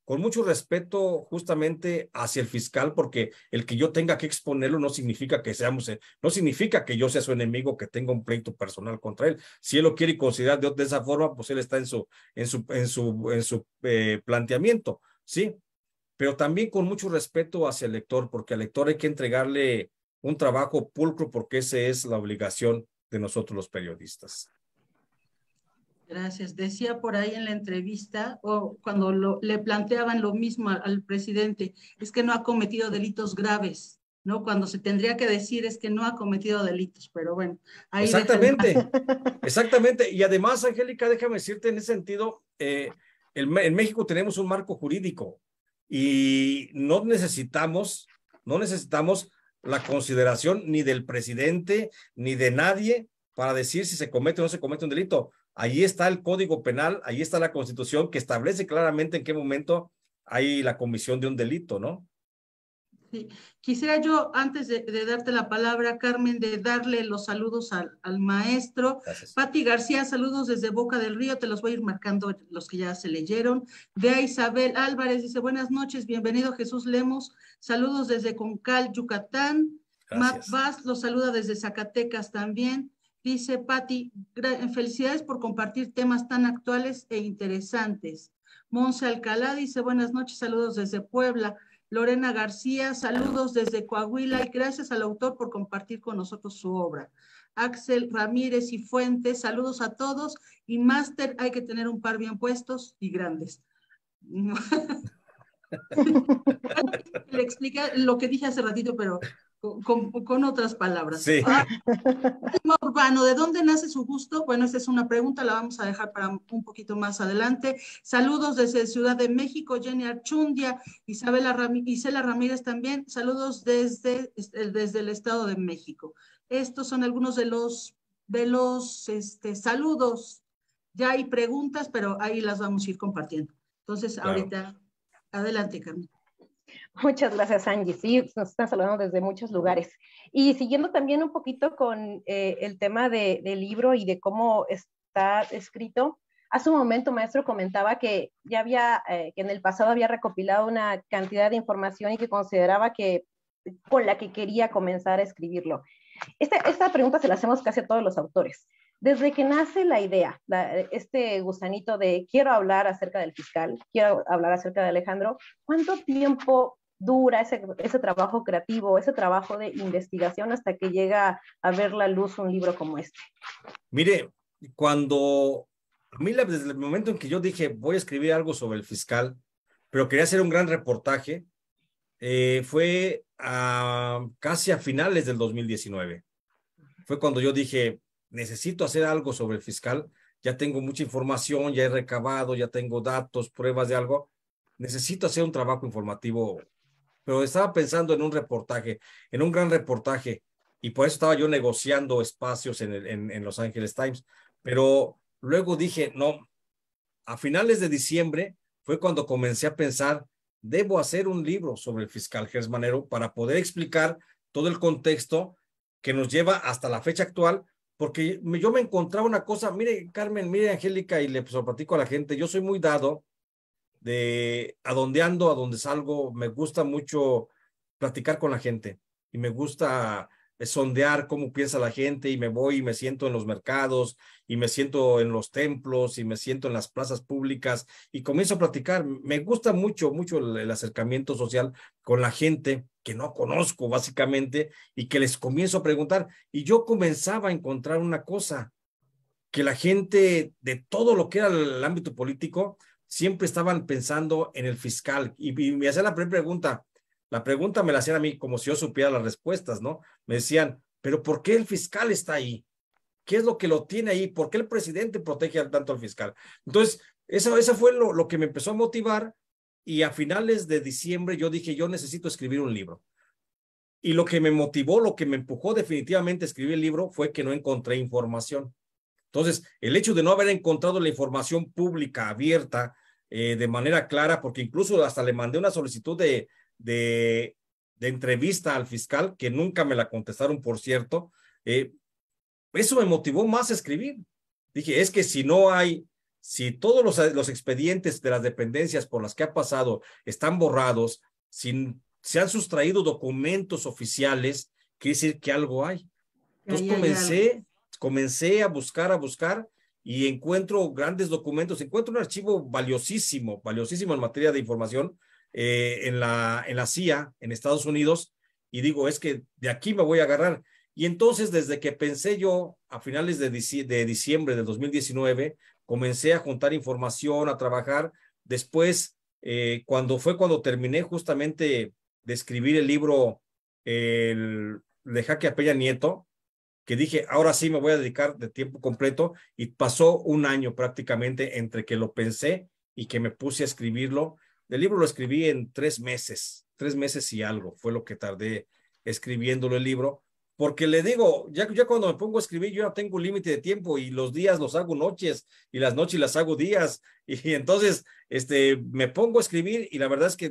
[SPEAKER 2] con mucho respeto justamente hacia el fiscal, porque el que yo tenga que exponerlo no significa que seamos, eh, no significa que yo sea su enemigo, que tenga un pleito personal contra él. Si él lo quiere considerar de, esa forma, pues él está en su, en su, en su, en su eh, planteamiento, ¿sí? Pero también con mucho respeto hacia el lector, porque al lector hay que entregarle un trabajo pulcro, porque esa es la obligación de nosotros los periodistas.
[SPEAKER 1] Gracias. Decía por ahí en la entrevista, o cuando lo, le planteaban lo mismo al, presidente, es que no ha cometido delitos graves, ¿no? Cuando se tendría que decir es que no ha cometido delitos, pero bueno. Ahí exactamente,
[SPEAKER 2] exactamente. Y además, Angélica, déjame decirte en ese sentido, eh, en México tenemos un marco jurídico y no necesitamos, no necesitamos la consideración ni del presidente ni de nadie para decir si se comete o no se comete un delito ahí está el Código Penal, ahí está la Constitución que establece claramente en qué momento hay la comisión de un delito, ¿no?
[SPEAKER 1] Sí. Quisiera yo, antes de, darte la palabra, Carmen, de darle los saludos al, maestro. Pati García, saludos desde Boca del Río, te los voy a ir marcando los que ya se leyeron. de Isabel Álvarez, dice buenas noches, bienvenido Jesús Lemos, saludos desde Concal, Yucatán. Matt Vaz los saluda desde Zacatecas también. Dice Patti, felicidades por compartir temas tan actuales e interesantes. Monse Alcalá dice, buenas noches, saludos desde Puebla. Lorena García, saludos desde Coahuila y gracias al autor por compartir con nosotros su obra. Axel Ramírez y Fuentes, saludos a todos. Y máster, hay que tener un par bien puestos y grandes. Le explica lo que dije hace ratito, pero con, otras palabras. Sí. Ah, urbano, ¿de dónde nace su gusto? Bueno, esa es una pregunta, la vamos a dejar para un poquito más adelante. Saludos desde Ciudad de México, Jenny Archundia, Isabela Ramírez también. Saludos desde, este, desde el Estado de México. Estos son algunos de los, de los este, saludos. Ya hay preguntas, pero ahí las vamos a ir compartiendo. Entonces, ahorita,
[SPEAKER 3] adelante, Carmen. Muchas gracias, Angie. Sí, nos están saludando desde muchos lugares. Y siguiendo también un poquito con eh, el tema de, del libro y de cómo está escrito, hace un momento, maestro, comentaba que ya había, eh, que en el pasado había recopilado una cantidad de información y que consideraba que con la que quería comenzar a escribirlo. Esta, esta pregunta se la hacemos casi a todos los autores. Desde que nace la idea, este gusanito de quiero hablar acerca del fiscal, quiero hablar acerca de Alejandro, ¿cuánto tiempo dura ese, ese trabajo creativo, ese trabajo de investigación hasta que llega a ver la luz un libro como este?
[SPEAKER 2] Mire, cuando a mí desde el momento en que yo dije voy a escribir algo sobre el fiscal, pero quería hacer un gran reportaje, eh, fue a, casi a finales del 2019. Fue cuando yo dije necesito hacer algo sobre el fiscal, ya tengo mucha información, ya he recabado, ya tengo datos, pruebas de algo, necesito hacer un trabajo informativo pero estaba pensando en un reportaje, en un gran reportaje, y por eso estaba yo negociando espacios en, el, en, Los Ángeles Times, pero luego dije, no, a finales de diciembre fue cuando comencé a pensar, debo hacer un libro sobre el fiscal Gers Manero para poder explicar todo el contexto que nos lleva hasta la fecha actual, porque yo me encontraba una cosa, mire Carmen, mire Angélica, y le pues, platico a la gente, yo soy muy dado de a ando, a donde salgo. Me gusta mucho platicar con la gente y me gusta eh, sondear cómo piensa la gente y me voy y me siento en los mercados y me siento en los templos y me siento en las plazas públicas y comienzo a platicar. Me gusta mucho, mucho el acercamiento social con la gente que no conozco básicamente y que les comienzo a preguntar. Y yo comenzaba a encontrar una cosa, que la gente de todo lo que era el ámbito político siempre estaban pensando en el fiscal. Y, me hacían la primera pregunta, la pregunta me la hacían a mí como si yo supiera las respuestas, ¿no? Me decían, pero ¿por qué el fiscal está ahí? ¿Qué es lo que lo tiene ahí? ¿Por qué el presidente protege tanto al fiscal? Entonces, eso, fue lo que me empezó a motivar y a finales de diciembre yo dije, yo necesito escribir un libro. Y lo que me motivó, lo que me empujó definitivamente a escribir el libro fue que no encontré información. Entonces, el hecho de no haber encontrado la información pública abierta eh, de manera clara, porque incluso hasta le mandé una solicitud de, de, entrevista al fiscal, que nunca me la contestaron, por cierto. Eh, eso me motivó más a escribir. Dije, es que si no hay, si todos los, los expedientes de las dependencias por las que ha pasado están borrados, si se han sustraído documentos oficiales, quiere decir que algo hay. Entonces comencé a buscar, a buscar y encuentro grandes documentos, encuentro un archivo valiosísimo, valiosísimo en materia de información eh, en, la, en la CIA, en Estados Unidos, y digo, es que de aquí me voy a agarrar. Y entonces, desde que pensé yo, a finales de, de diciembre del 2019, comencé a juntar información, a trabajar. Después, eh, cuando fue cuando terminé justamente de escribir el libro el, de Jaque Apella Nieto, que dije, ahora sí me voy a dedicar de tiempo completo y pasó un año prácticamente entre que lo pensé y que me puse a escribirlo. El libro lo escribí en tres meses, tres meses y algo, fue lo que tardé escribiéndolo el libro, porque le digo, ya, ya cuando me pongo a escribir, yo no tengo un límite de tiempo y los días los hago noches y las noches las hago días. Y entonces, este, me pongo a escribir y la verdad es que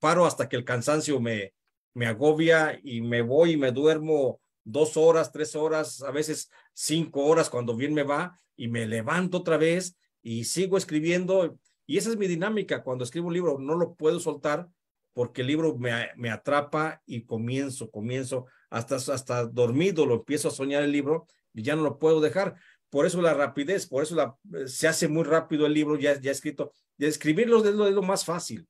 [SPEAKER 2] paro hasta que el cansancio me, me agobia y me voy y me duermo dos horas, tres horas, a veces cinco horas cuando bien me va y me levanto otra vez y sigo escribiendo. Y esa es mi dinámica. Cuando escribo un libro no lo puedo soltar porque el libro me, atrapa y comienzo, comienzo, hasta, hasta dormido lo empiezo a soñar el libro y ya no lo puedo dejar. Por eso la rapidez, por eso la, eh, se hace muy rápido el libro ya, ya escrito. Y escribirlo es lo más fácil.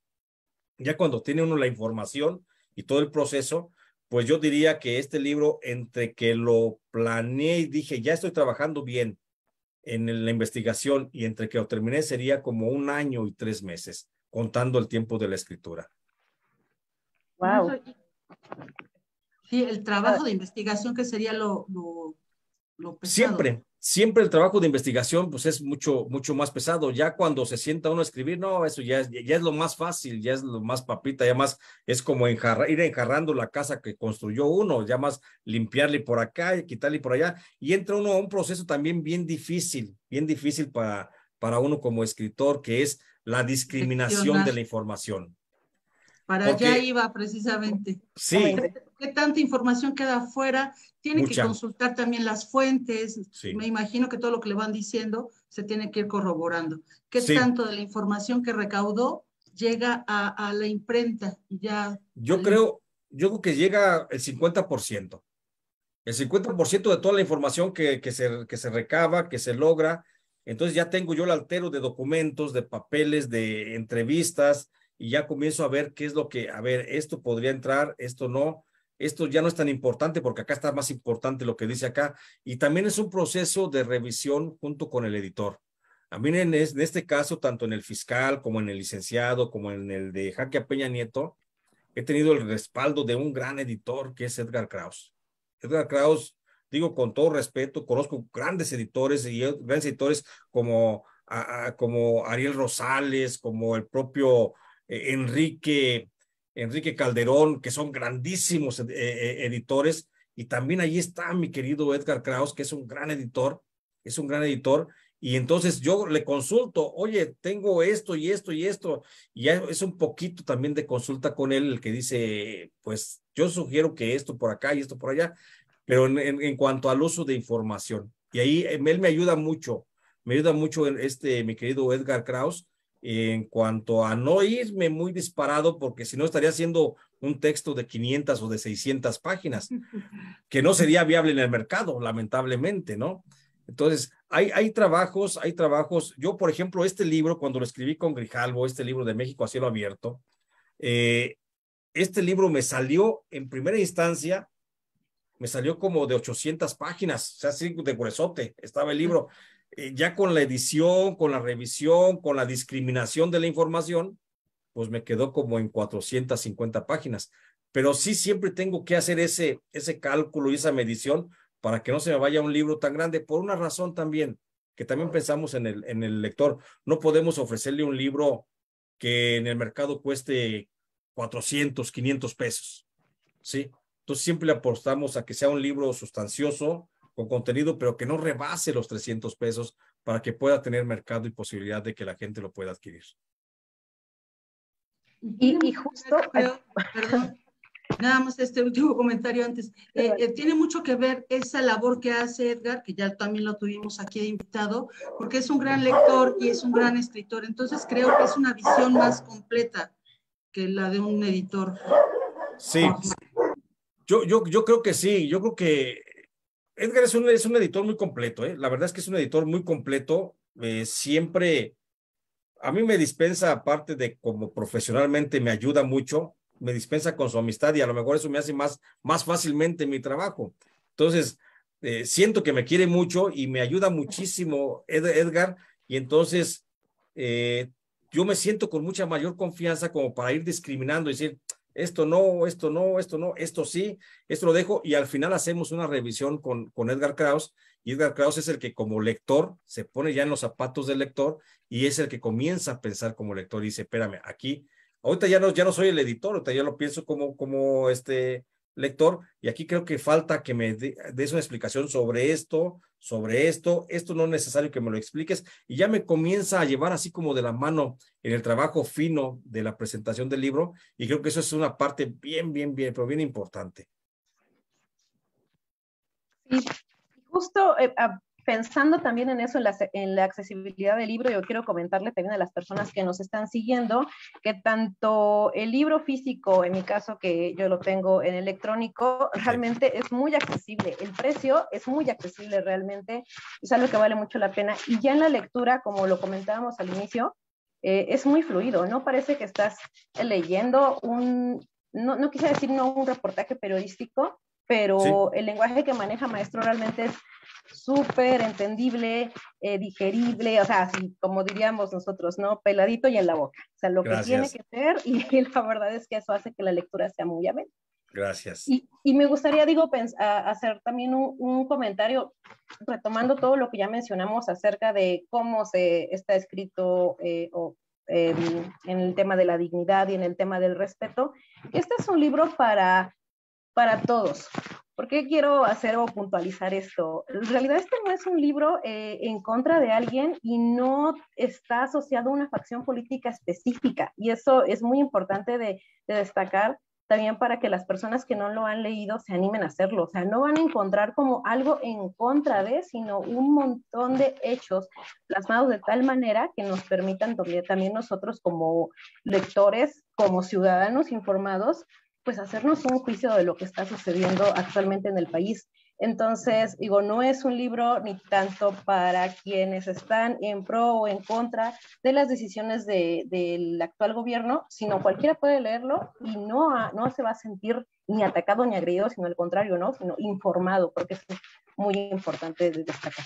[SPEAKER 2] Ya cuando tiene uno la información y todo el proceso, pues yo diría que este libro, entre que lo planeé y dije, ya estoy trabajando bien en la investigación y entre que lo terminé sería como un año y tres meses, contando el tiempo de la escritura. Wow.
[SPEAKER 1] Sí, el trabajo de investigación que sería lo, lo
[SPEAKER 2] siempre, siempre el trabajo de investigación pues es mucho, mucho más pesado. Ya cuando se sienta uno a escribir, no, eso ya es, ya es lo más fácil, ya es lo más papita, ya más es como ir enjarrando la casa que construyó uno, ya más limpiarle por acá y quitarle por allá. Y entra uno a un proceso también bien difícil, bien difícil para, para uno como escritor, que es la discriminación de la información.
[SPEAKER 1] Para allá iba precisamente. Sí. ¿Qué tanta información queda afuera? Tiene que consultar también las fuentes. Sí. Me imagino que todo lo que le van diciendo se tiene que ir corroborando. ¿Qué tanto de la información que recaudó llega a, la imprenta? Y ya
[SPEAKER 2] yo, creo, yo creo que llega el 50%. El 50% de toda la información que, que, se, que se recaba, que se logra. Entonces ya tengo yo el altero de documentos, de papeles, de entrevistas, y ya comienzo a ver qué es lo que, a ver, esto podría entrar, esto no, esto ya no es tan importante porque acá está más importante lo que dice acá. Y también es un proceso de revisión junto con el editor. A ah, mí en, es, en este caso, tanto en el fiscal como en el licenciado, como en el de Jaque Peña Nieto, he tenido el respaldo de un gran editor que es Edgar Kraus. Edgar Kraus, digo con todo respeto, conozco grandes editores y grandes editores como, como Ariel Rosales, como el propio e-, Enrique, Enrique Calderón, que son grandísimos e-, e-, editores. Y también allí está mi querido Edgar Kraus, que es un gran editor, es un gran editor. Y entonces yo le consulto, oye, tengo esto y esto y esto. Y ya es un poquito también de consulta con él, el que dice, pues yo sugiero que esto por acá y esto por allá, pero en, en cuanto al uso de información. Y ahí em, él me ayuda mucho, me ayuda mucho este, mi querido Edgar Kraus, en cuanto a no irme muy disparado, porque si no estaría haciendo un texto de 500 o de 600 páginas, que no sería viable en el mercado, lamentablemente, ¿no? Entonces, hay, hay trabajos, hay trabajos. Yo, por ejemplo, este libro, cuando lo escribí con Grijalvo, este libro de México a cielo abierto, eh, este libro me salió en primera instancia, me salió como de 800 páginas, o sea, así de gruesote estaba el libro. Eh, ya con la edición, con la revisión, con la discriminación de la información, pues me quedó como en 450 páginas. Pero sí siempre tengo que hacer ese, ese cálculo y esa medición para que no se me vaya un libro tan grande, por una razón también, que también pensamos en el, en el lector. No podemos ofrecerle un libro que en el mercado cueste 400, 500 pesos. ¿sí? Entonces siempre apostamos a que sea un libro sustancioso, con contenido, pero que no rebase los 300 pesos para que pueda tener mercado y posibilidad de que la gente lo pueda adquirir.
[SPEAKER 1] Y, justo... perdón, nada más este último comentario antes. Eh, eh, tiene mucho que ver esa labor que hace Edgar, que ya también lo tuvimos aquí invitado, porque es un gran lector y es un gran escritor. Entonces creo que es una visión más completa que la de un editor.
[SPEAKER 2] Sí. Yo, yo, yo creo que sí, yo creo que Edgar es un, editor muy completo, ¿eh? la verdad es que es un editor muy completo, eh, siempre a mí me dispensa, aparte de como profesionalmente me ayuda mucho, me dispensa con su amistad y a lo mejor eso me hace más, más fácilmente mi trabajo. Entonces, eh, siento que me quiere mucho y me ayuda muchísimo Edgar y entonces yo me siento con mucha mayor confianza como para ir discriminando y decir, esto no, esto no, esto no, esto sí, esto lo dejo y al final hacemos una revisión con, con Edgar Kraus y Edgar Kraus es el que como lector se pone ya en los zapatos del lector y es el que comienza a pensar como lector y dice, espérame, aquí, ahorita ya no, ya no soy el editor, ahorita ya lo pienso como, como este lector, y aquí creo que falta que me des una explicación sobre esto, sobre esto, esto no es necesario que me lo expliques, y ya me comienza a llevar así como de la mano en el trabajo fino de la presentación del libro, y creo que eso es una parte bien, bien, bien, pero bien importante.
[SPEAKER 3] justo eh, ah, pensando también en eso, en la, accesibilidad del libro, yo quiero comentarle también a las personas que nos están siguiendo que tanto el libro físico, en mi caso que yo lo tengo en electrónico, realmente es muy accesible. El precio es muy accesible realmente, es algo que vale mucho la pena. Y ya en la lectura, como lo comentábamos al inicio, eh, es muy fluido, ¿no? Parece que estás leyendo un, no, no quisiera decir no un reportaje periodístico, pero el lenguaje que maneja Maestro realmente es súper entendible, eh, digerible, o sea, así como diríamos nosotros, ¿no? Peladito y en la boca. O sea, lo que tiene que ser y la verdad es que eso hace que la lectura sea muy amable.
[SPEAKER 2] Gracias. Y,
[SPEAKER 3] me gustaría, digo, hacer también un, comentario retomando todo lo que ya mencionamos acerca de cómo se está escrito eh, o, en el tema de la dignidad y en el tema del respeto. Este es un libro para para todos. ¿Por qué quiero hacer o puntualizar esto? En realidad este no es un libro eh, en contra de alguien y no está asociado a una facción política específica. Y eso es muy importante de, de, destacar también para que las personas que no lo han leído se animen a hacerlo. O sea, no van a encontrar como algo en contra de, sino un montón de hechos plasmados de tal manera que nos permitan también nosotros como lectores, como ciudadanos informados, pues hacernos un juicio de lo que está sucediendo actualmente en el país. Entonces, digo, no es un libro ni tanto para quienes están en pro o en contra de las decisiones de, del actual gobierno, sino cualquiera puede leerlo y no, no se va a sentir ni atacado ni agredido, sino al contrario, ¿no? Sino informado, porque es muy importante destacar.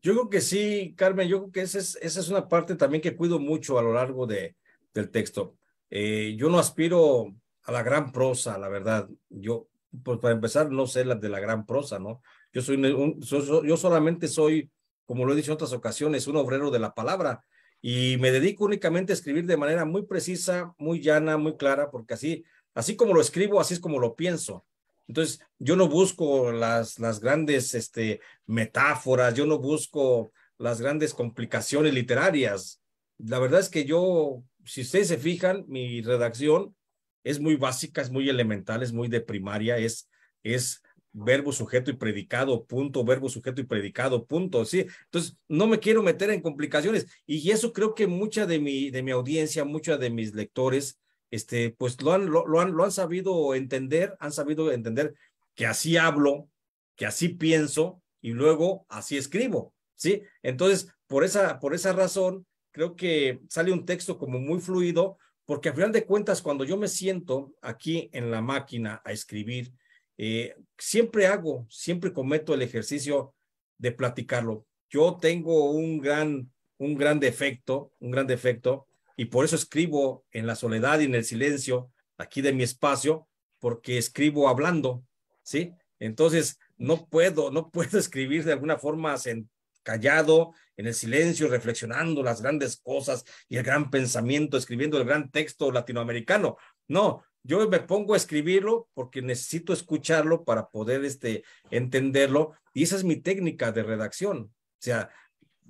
[SPEAKER 2] Yo creo que sí, Carmen, yo creo que esa es, esa es una parte también que cuido mucho a lo largo de, del texto. Eh, yo no aspiro a la gran prosa, la verdad. Yo, pues para empezar, no sé la de la gran prosa, ¿no? Yo, soy yo solamente soy, como lo he dicho en otras ocasiones, un obrero de la palabra y me dedico únicamente a escribir de manera muy precisa, muy llana, muy clara, porque así, así como lo escribo, así es como lo pienso. Entonces, yo no busco las, las grandes este, metáforas, yo no busco las grandes complicaciones literarias. La verdad es que yo, si ustedes se fijan, mi redacción es muy básica, es muy elemental, es muy de primaria, es, es verbo, sujeto y predicado, punto, verbo, sujeto y predicado, punto, ¿sí? Entonces, no me quiero meter en complicaciones. Y eso creo que mucha de mi, de mi audiencia, mucha de mis lectores, este, pues lo han, han, lo han sabido entender, han sabido entender que así hablo, que así pienso y luego así escribo, ¿sí? Entonces, por esa, por esa razón, creo que sale un texto como muy fluido, porque al final de cuentas, cuando yo me siento aquí en la máquina a escribir, eh, siempre hago, siempre cometo el ejercicio de platicarlo. Yo tengo un gran, un gran defecto, un gran defecto, y por eso escribo en la soledad y en el silencio aquí de mi espacio, porque escribo hablando, ¿sí? Entonces, no puedo, no puedo escribir de alguna forma sentado callado, en el silencio, reflexionando las grandes cosas y el gran pensamiento, escribiendo el gran texto latinoamericano. No, yo me pongo a escribirlo porque necesito escucharlo para poder este, entenderlo. Y esa es mi técnica de redacción. O sea,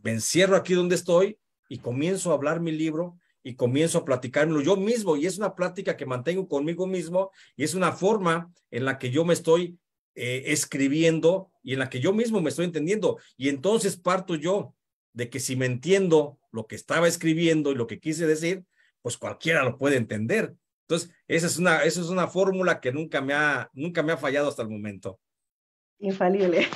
[SPEAKER 2] me encierro aquí donde estoy y comienzo a hablar mi libro y comienzo a platicármelo yo mismo. Y es una plática que mantengo conmigo mismo y es una forma en la que yo me estoy eh, escribiendo y en la que yo mismo me estoy entendiendo. Y entonces parto yo de que si me entiendo lo que estaba escribiendo y lo que quise decir, pues cualquiera lo puede entender. Entonces, esa es una, esa es una fórmula que nunca me, ha, nunca me ha fallado hasta el momento.
[SPEAKER 3] Infalible.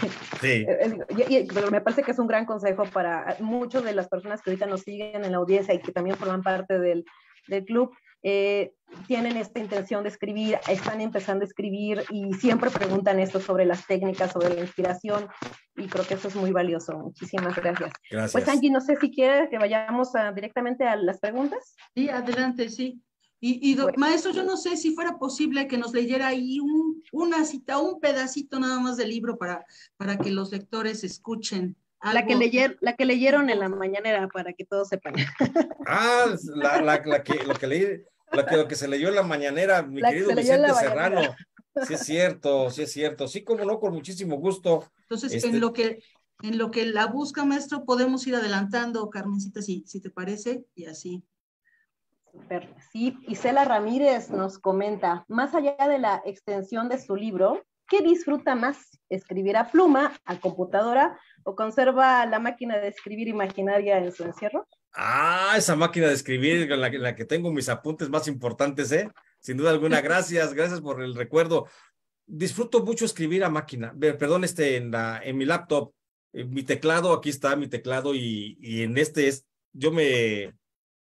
[SPEAKER 3] Sí. Eh, eh, pero me parece que es un gran consejo para muchas de las personas que ahorita nos siguen en la audiencia y que también forman parte del, del club. Eh, tienen esta intención de escribir, están empezando a escribir y siempre preguntan esto sobre las técnicas, sobre la inspiración y creo que eso es muy valioso. Muchísimas gracias. Pues Angie, no sé si quieres que vayamos ah, directamente a las preguntas. Sí, adelante, sí. Y,
[SPEAKER 1] maestro, yo no sé si fuera posible que nos leyera ahí una cita, un pedacito nada más del libro para, para que los lectores escuchen. La que, leyer, la que leyeron en la
[SPEAKER 3] mañanera, para que todos sepan.
[SPEAKER 2] Ah, la, que, lo, que se leyó en la mañanera, mi querido Vicente Serrano. Sí es cierto, sí es cierto. Sí, como no, con muchísimo gusto.
[SPEAKER 1] Entonces, en, este lo que, en lo que la busca, maestro, podemos ir
[SPEAKER 3] adelantando, Carmencita, si, si te parece, y así. Super. Sí, Isela Ramírez nos comenta, más allá de la extensión de su libro, ¿Qué disfruta más? ¿Escribir a pluma, a computadora o conserva la máquina de escribir imaginaria en su encierro?
[SPEAKER 2] Ah, esa máquina de escribir en la, que tengo mis apuntes más importantes, ¿eh? Sin duda alguna, gracias, gracias por el recuerdo. Disfruto mucho escribir a máquina, perdón, este, en, la, en mi laptop, eh, mi teclado, aquí está mi teclado y, en este es, yo me,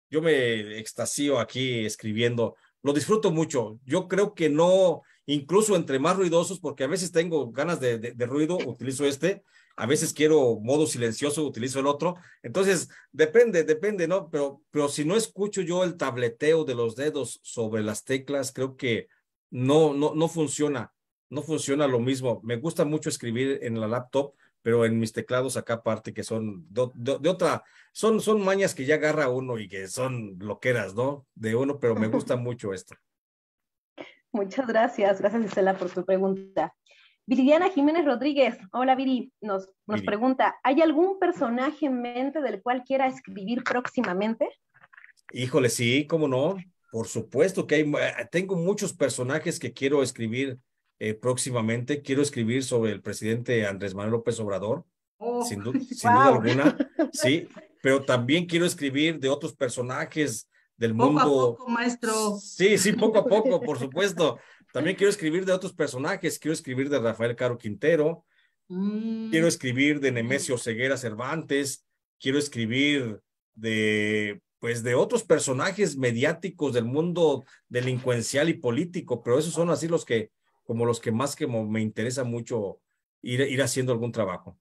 [SPEAKER 2] yo me extasío aquí escribiendo, lo disfruto mucho. Yo creo que no, incluso entre más ruidosos, porque a veces tengo ganas de, ruido, utilizo este, a veces quiero modo silencioso, utilizo el otro. Entonces, depende, depende, ¿no? Pero, pero si no escucho yo el tableteo de los dedos sobre las teclas, creo que no, no, no funciona, no funciona lo mismo. Me gusta mucho escribir en la laptop, pero en mis teclados acá aparte que son de, otra, son, son mañas que ya agarra uno y que son loqueras, ¿no? De uno, pero me gusta mucho esto.
[SPEAKER 3] Muchas gracias, gracias Isela por tu pregunta. Viridiana Jiménez Rodríguez, hola Viri, nos, nos pregunta, ¿hay algún personaje en mente del cual quiera escribir próximamente?
[SPEAKER 2] Híjole, sí, cómo no, por supuesto que hay, eh, tengo muchos personajes que quiero escribir eh, próximamente, quiero escribir sobre el presidente Andrés Manuel López Obrador, oh, sin, sin duda alguna, sí, pero también quiero escribir de otros personajes del mundo. a poco,
[SPEAKER 1] maestro.
[SPEAKER 2] Sí, sí, poco a poco, por supuesto. También quiero escribir de otros personajes, quiero escribir de Rafael Caro Quintero, mm. quiero escribir de Nemesio Ceguera Cervantes, quiero escribir de pues de otros personajes mediáticos del mundo delincuencial y político, pero esos son así los que como los que más que me interesa mucho ir, ir haciendo algún trabajo.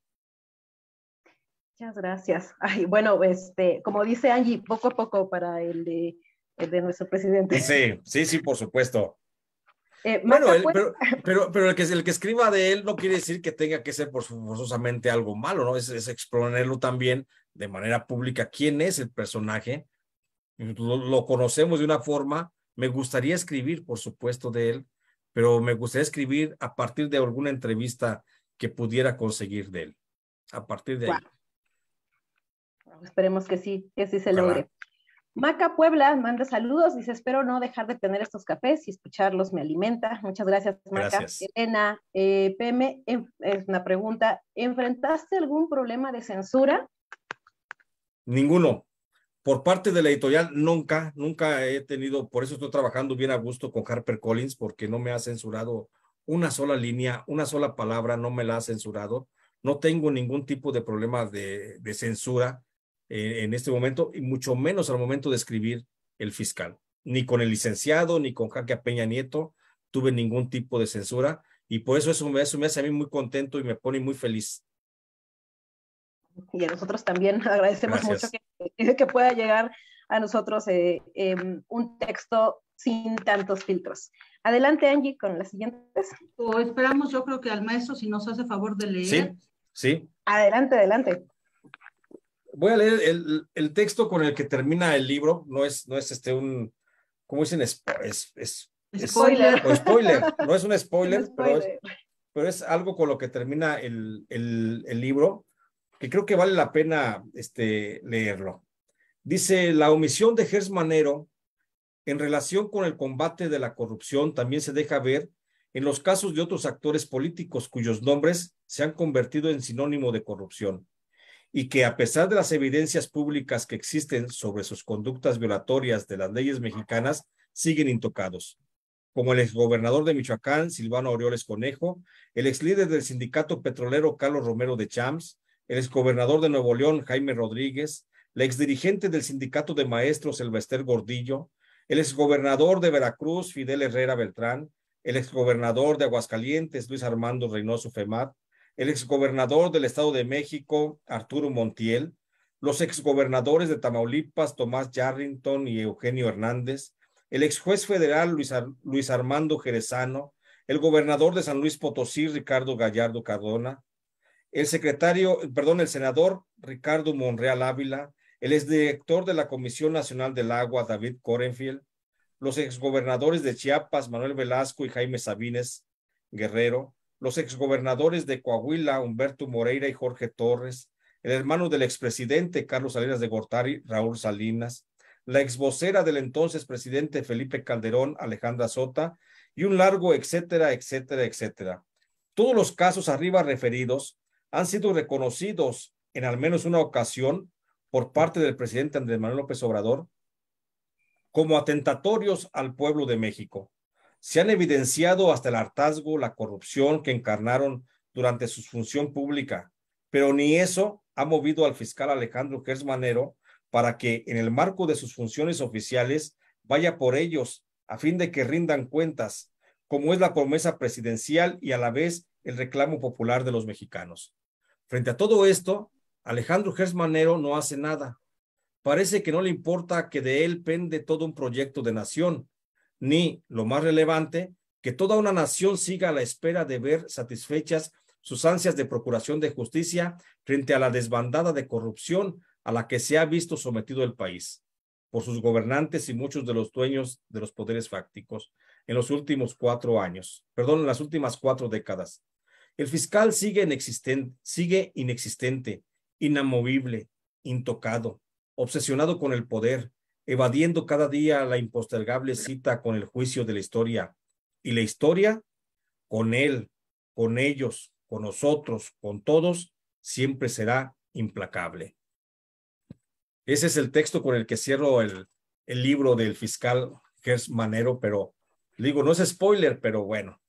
[SPEAKER 3] Muchas gracias. bueno, este, como dice Angie, poco a poco para el de, el de nuestro presidente.
[SPEAKER 2] Sí, sí, sí, por supuesto.
[SPEAKER 3] Eh, bueno, pues, pero,
[SPEAKER 2] pero, pero, el, que, el que escriba de él no quiere decir que tenga que ser por forzosamente algo malo, ¿no? Es, es exponerlo también de manera pública quién es el personaje. Lo, conocemos de una forma. Me gustaría escribir, por supuesto, de él, pero me gustaría escribir a partir de alguna entrevista que pudiera conseguir de él. A partir de ahí
[SPEAKER 3] esperemos que sí, que sí se logre. Maca Puebla manda saludos, dice, espero no dejar de tener estos cafés y escucharlos me alimenta. Muchas gracias, Maca. Elena, eh, PM, es una pregunta, ¿enfrentaste algún problema de censura?
[SPEAKER 2] Ninguno. Por parte de la editorial, nunca, nunca he tenido, por eso estoy trabajando bien a gusto con Harper Collins, porque no me ha censurado una sola línea, una sola palabra, no me la ha censurado. No tengo ningún tipo de problema de censura en este momento y mucho menos al momento de escribir el fiscal. Ni con el licenciado, ni con Jaque Peña Nieto tuve ningún tipo de censura y por eso eso, me hace a mí muy contento y me pone muy feliz.
[SPEAKER 3] Y a nosotros también agradecemos mucho que, pueda llegar a nosotros eh, em, un texto sin tantos filtros. Adelante, Angie, con las siguientes.
[SPEAKER 1] Oh, esperamos, yo creo que al maestro, si nos hace favor de leer.
[SPEAKER 2] sí.
[SPEAKER 3] Adelante, adelante
[SPEAKER 2] voy a leer el, texto con el que termina el libro, no es, no es este un, ¿cómo dicen? Es, spoiler. no es un spoiler, Pero, es, algo con lo que termina el, libro, que creo que vale la pena este, leerlo. Dice, la omisión de Gers Manero en relación con el combate de la corrupción también se deja ver en los casos de otros actores políticos cuyos nombres se han convertido en sinónimo de corrupción y que a pesar de las evidencias públicas que existen sobre sus conductas violatorias de las leyes mexicanas, siguen intocados. Como el exgobernador de Michoacán, Silvano Orioles Conejo, el exlíder del sindicato petrolero Carlos Romero de Chams, el exgobernador de Nuevo León, Jaime Rodríguez, la exdirigente del sindicato de maestros, Elvester Gordillo, el exgobernador de Veracruz, Fidel Herrera Beltrán, el exgobernador de Aguascalientes, Luis Armando Reynoso Femat, el exgobernador del Estado de México, Arturo Montiel, los exgobernadores de Tamaulipas, Tomás Yarrington y Eugenio Hernández, el exjuez federal Luis, Armando Jerezano, el gobernador de San Luis Potosí, Ricardo Gallardo Cardona, el secretario, perdón, el senador Ricardo Monreal Ávila, el exdirector de la Comisión Nacional del Agua, David Corenfield, los exgobernadores de Chiapas, Manuel Velasco y Jaime Sabines Guerrero, los exgobernadores de Coahuila, Humberto Moreira y Jorge Torres, el hermano del expresidente Carlos Salinas de Gortari, Raúl Salinas, la exvocera del entonces presidente Felipe Calderón, Alejandra Sota, y un largo etcétera, etcétera, etcétera. Todos los casos arriba referidos han sido reconocidos en al menos una ocasión por parte del presidente Andrés Manuel López Obrador como atentatorios al pueblo de México se han evidenciado hasta el hartazgo, la corrupción que encarnaron durante su función pública, pero ni eso ha movido al fiscal Alejandro Gersmanero para que en el marco de sus funciones oficiales vaya por ellos a fin de que rindan cuentas, como es la promesa presidencial y a la vez el reclamo popular de los mexicanos. Frente a todo esto, Alejandro Gersmanero no hace nada. Parece que no le importa que de él pende todo un proyecto de nación, ni, lo más relevante, que toda una nación siga a la espera de ver satisfechas sus ansias de procuración de justicia frente a la desbandada de corrupción a la que se ha visto sometido el país por sus gobernantes y muchos de los dueños de los poderes fácticos en los últimos cuatro años, perdón, en las últimas cuatro décadas. El fiscal sigue inexistente, sigue inexistente, inamovible, intocado, obsesionado con el poder, evadiendo cada día la impostergable cita con el juicio de la historia. Y la historia, con él, con ellos, con nosotros, con todos, siempre será implacable. Ese es el texto con el que cierro el, libro del fiscal Gers Manero, pero digo, no es spoiler, pero bueno,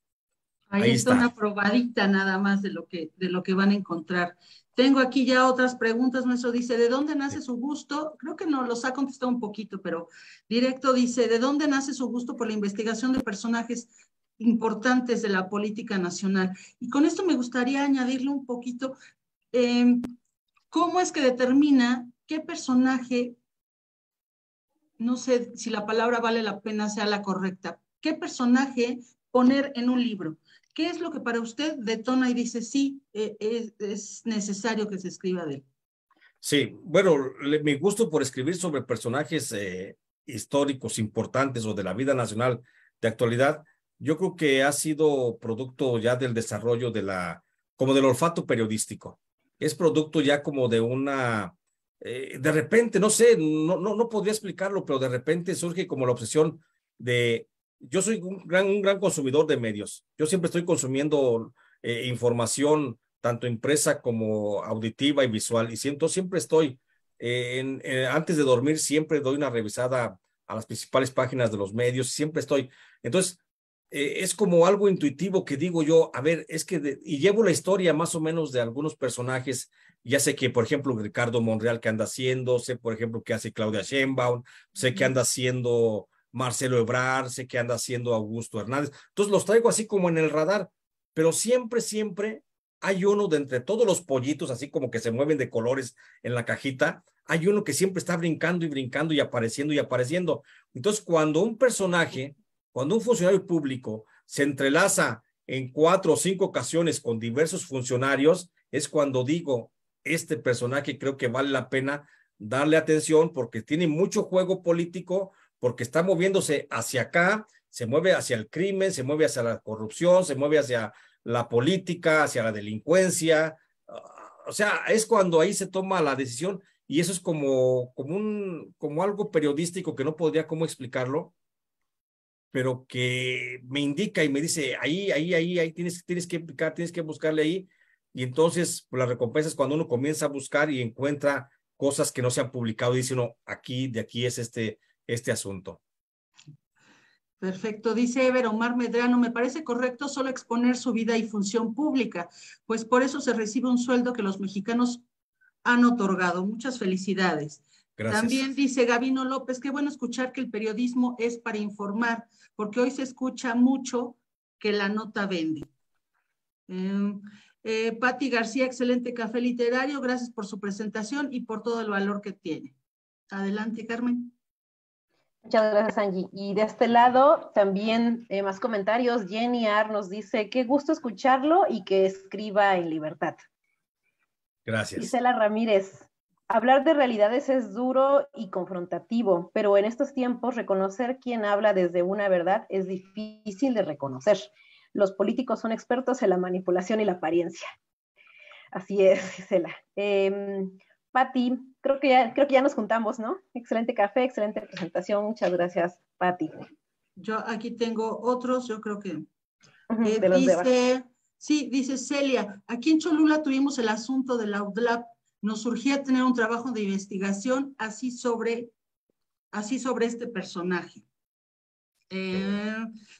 [SPEAKER 2] Ahí, está, una
[SPEAKER 1] probadita nada más de lo, que, de lo que van a encontrar. Tengo aquí ya otras preguntas. Nuestro dice, ¿de dónde nace su gusto? Creo que no los ha contestado un poquito, pero directo dice, ¿de dónde nace su gusto por la investigación de personajes importantes de la política nacional? Y con esto me gustaría añadirle un poquito, em, ¿cómo es que determina qué personaje, no sé si la palabra vale la pena sea la correcta, qué personaje poner en un libro? ¿Qué es lo que para usted detona y dice sí, eh, es, necesario que se escriba de él?
[SPEAKER 2] Sí, bueno, mi gusto por escribir sobre personajes eh, históricos importantes o de la vida nacional de actualidad, yo creo que ha sido producto ya del desarrollo de la, como del olfato periodístico. Es producto ya como de una, eh, de repente, no sé, no, no, no podría explicarlo, pero de repente surge como la obsesión de yo soy un gran, un gran consumidor de medios. Yo siempre estoy consumiendo eh, información tanto impresa como auditiva y visual. Y siento, siempre estoy, eh, eh, antes de dormir, siempre doy una revisada a las principales páginas de los medios, siempre estoy. Entonces, es como algo intuitivo que digo yo, a ver, es que, y llevo la historia más o menos de algunos personajes, ya sé que, por ejemplo, Ricardo Monreal que anda haciendo, sé, por ejemplo, qué hace Claudia Sheinbaum, sé que anda haciendo Marcelo Ebrard, sé que anda haciendo Augusto Hernández. Entonces los traigo así como en el radar, pero siempre, siempre hay uno de entre todos los pollitos, así como que se mueven de colores en la cajita, hay uno que siempre está brincando y brincando y apareciendo y apareciendo. Entonces, cuando un personaje, cuando un funcionario público se entrelaza en cuatro o cinco ocasiones con diversos funcionarios, es cuando digo, este personaje creo que vale la pena darle atención porque tiene mucho juego político, porque está moviéndose hacia acá, se mueve hacia el crimen, se mueve hacia la corrupción, se mueve hacia la política, hacia la delincuencia. O sea, es cuando ahí se toma la decisión y eso es como, como, un, como algo periodístico que no podría cómo explicarlo, pero que me indica y me dice, ahí, ahí, ahí, ahí tienes, tienes que tienes que buscarle ahí. Y entonces pues, la recompensa es cuando uno comienza a buscar y encuentra cosas que no se han publicado y dice uno, aquí, de aquí es este, este asunto.
[SPEAKER 1] Perfecto, dice Ever Omar Medrano, me parece correcto solo exponer su vida y función pública, pues por eso se recibe un sueldo que los mexicanos han otorgado. Muchas felicidades. Gracias. También dice Gabino López, qué bueno escuchar que el periodismo es para informar, porque hoy se escucha mucho que la nota vende. Em, eh, Patti García, excelente café literario, gracias por su presentación y por todo el valor que tiene.
[SPEAKER 3] Adelante, Carmen. Muchas gracias, Angie. Y de este lado, también eh, más comentarios. Jenny Ar nos dice, qué gusto escucharlo y que escriba en libertad.
[SPEAKER 2] Gracias. Gisela
[SPEAKER 3] Ramírez, hablar de realidades es duro y confrontativo, pero en estos tiempos reconocer quién habla desde una verdad es difícil de reconocer. Los políticos son expertos en la manipulación y la apariencia. Así es, Gisela. Eh, Patti creo que ya, creo que ya nos juntamos, ¿no? Excelente café, excelente presentación. Muchas gracias, Patti. Yo
[SPEAKER 1] aquí tengo otros, yo creo que
[SPEAKER 3] eh, dice, sí, dice Celia,
[SPEAKER 1] aquí en Cholula tuvimos el asunto de la UDLAP, nos surgía tener un trabajo de investigación así sobre, así sobre este personaje. Eh,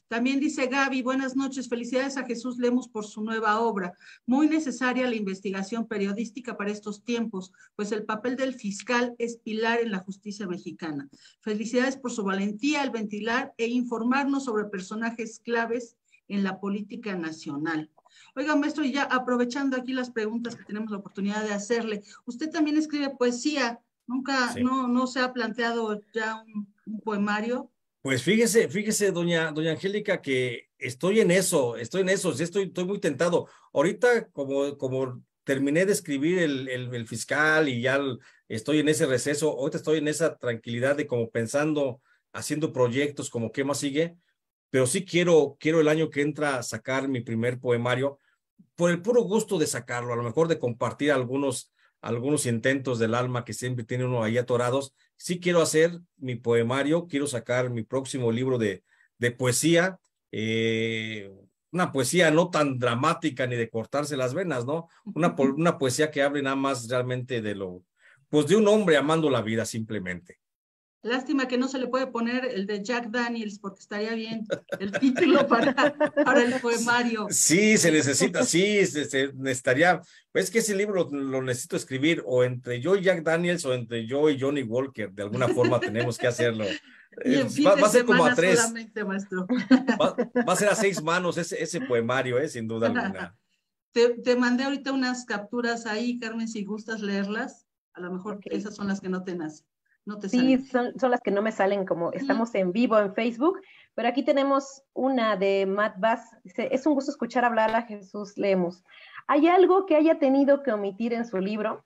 [SPEAKER 1] también dice Gaby, buenas noches, felicidades a Jesús Lemos por su nueva obra. Muy necesaria la investigación periodística para estos tiempos, pues el papel del fiscal es pilar en la justicia mexicana. Felicidades por su valentía al ventilar e informarnos sobre personajes claves en la política nacional. Oiga, maestro, y ya aprovechando aquí las preguntas que tenemos la oportunidad de hacerle, usted también escribe poesía, nunca, no, no se ha planteado ya un poemario.
[SPEAKER 2] Pues fíjese, fíjese, doña, doña Angélica, que estoy en eso, estoy en eso, sí estoy, estoy muy tentado. Ahorita, como, como terminé de escribir el, el, fiscal y ya estoy en ese receso, ahorita estoy en esa tranquilidad de como pensando, haciendo proyectos, como qué más sigue, pero sí quiero, quiero el año que entra sacar mi primer poemario por el puro gusto de sacarlo, a lo mejor de compartir algunos, algunos intentos del alma que siempre tiene uno ahí atorados sí quiero hacer mi poemario, quiero sacar mi próximo libro de, poesía, eh, una poesía no tan dramática ni de cortarse las venas, ¿no? Una, una poesía que hable nada más realmente de lo, pues de un hombre amando la vida simplemente.
[SPEAKER 1] Lástima que no se le puede poner el de Jack Daniels porque estaría bien el título para, para el poemario.
[SPEAKER 2] Sí, se necesita, sí, se, necesitaría. Pues es que ese libro lo, necesito escribir o entre yo y Jack Daniels o entre yo y Johnny Walker. De alguna forma tenemos que hacerlo. Eh, va, a ser como a tres.
[SPEAKER 1] Va,
[SPEAKER 2] a ser a seis manos ese, ese poemario, eh, sin duda alguna.
[SPEAKER 1] Te, mandé ahorita unas capturas ahí, Carmen, si gustas leerlas. A lo mejor esas son las que no te nacen sí,
[SPEAKER 3] son, las que no me salen como estamos en vivo en Facebook, pero aquí tenemos una de Matt Bass. Dice, es un gusto escuchar hablar a Jesús Lemos. ¿Hay algo que haya tenido que omitir en su libro?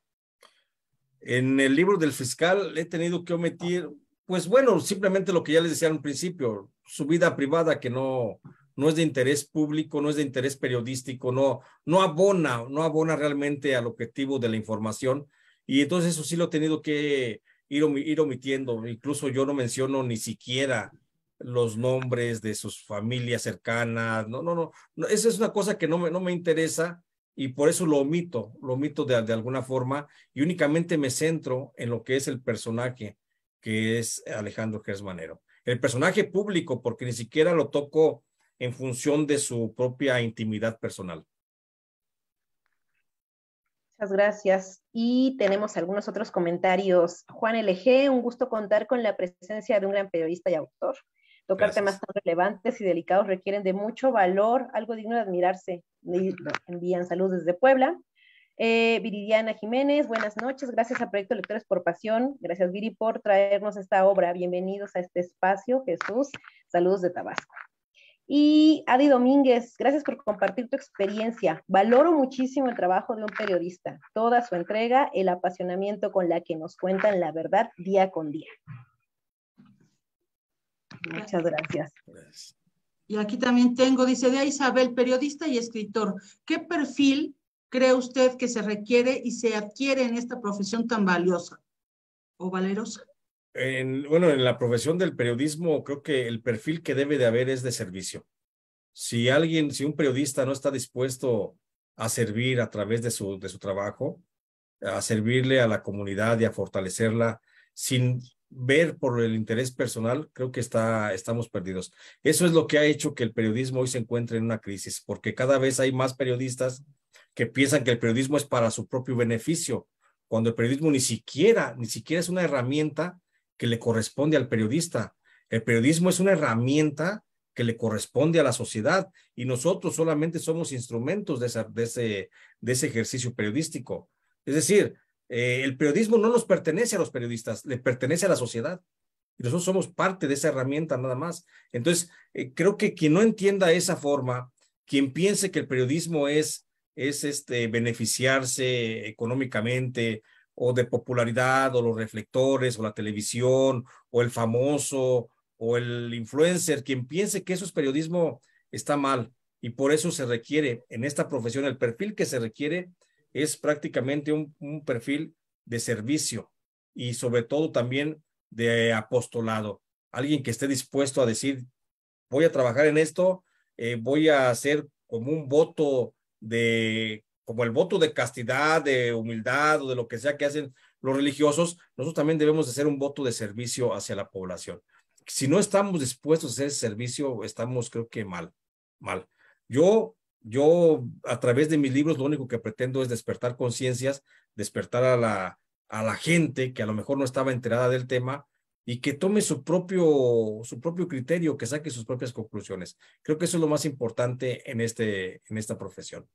[SPEAKER 2] En el libro del fiscal he tenido que omitir, pues bueno, simplemente lo que ya les decía al principio, su vida privada que no, no es de interés público, no es de interés periodístico, no, no abona, no abona realmente al objetivo de la información. Y entonces eso sí lo he tenido que ir, omitiendo. Incluso yo no menciono ni siquiera los nombres de sus familias cercanas. No, no, no. esa es una cosa que no me, no me interesa y por eso lo omito, lo omito de, de alguna forma y únicamente me centro en lo que es el personaje que es Alejandro Gersmanero. El personaje público, porque ni siquiera lo toco en función de su propia intimidad personal.
[SPEAKER 3] Muchas gracias. Y tenemos algunos otros comentarios. Juan LG, un gusto contar con la presencia de un gran periodista y autor. Tocar temas tan relevantes y delicados requieren de mucho valor, algo digno de admirarse. Envían saludos desde Puebla. Eh, Viridiana Jiménez, buenas noches. Gracias a Proyecto Lectores por Pasión. Gracias, Viri, por traernos esta obra. Bienvenidos a este espacio, Jesús. Saludos de Tabasco. Y Adi Domínguez, gracias por compartir tu experiencia. Valoro muchísimo el trabajo de un periodista, toda su entrega, el apasionamiento con la que nos cuentan la verdad día con día. Muchas gracias.
[SPEAKER 1] Y aquí también tengo, dice de Isabel, periodista y escritor. ¿Qué perfil cree usted que se requiere y se adquiere en esta profesión tan valiosa o valerosa?
[SPEAKER 2] bueno, en la profesión del periodismo, creo que el perfil que debe de haber es de servicio. Si alguien, si un periodista no está dispuesto a servir a través de su, de su trabajo, a servirle a la comunidad y a fortalecerla sin ver por el interés personal, creo que está, estamos perdidos. Eso es lo que ha hecho que el periodismo hoy se encuentre en una crisis, porque cada vez hay más periodistas que piensan que el periodismo es para su propio beneficio, cuando el periodismo ni siquiera, ni siquiera es una herramienta que le corresponde al periodista. El periodismo es una herramienta que le corresponde a la sociedad y nosotros solamente somos instrumentos de, ese, de ese ejercicio periodístico. Es decir, eh, el periodismo no nos pertenece a los periodistas, le pertenece a la sociedad. Y nosotros somos parte de esa herramienta nada más. Entonces, eh, creo que quien no entienda esa forma, quien piense que el periodismo es, es este, beneficiarse económicamente o de popularidad o los reflectores o la televisión o el famoso o el influencer, quien piense que eso es periodismo está mal y por eso se requiere en esta profesión el perfil que se requiere es prácticamente un, perfil de servicio y sobre todo también de apostolado, alguien que esté dispuesto a decir voy a trabajar en esto, eh, voy a hacer como un voto de como el voto de castidad, de humildad o de lo que sea que hacen los religiosos, nosotros también debemos hacer un voto de servicio hacia la población. Si no estamos dispuestos a hacer ese servicio, estamos creo que mal, mal. Yo, yo a través de mis libros lo único que pretendo es despertar conciencias, despertar a la, a la gente que a lo mejor no estaba enterada del tema y que tome su propio, su propio criterio, que saque sus propias conclusiones. Creo que eso es lo más importante en, este, en esta profesión.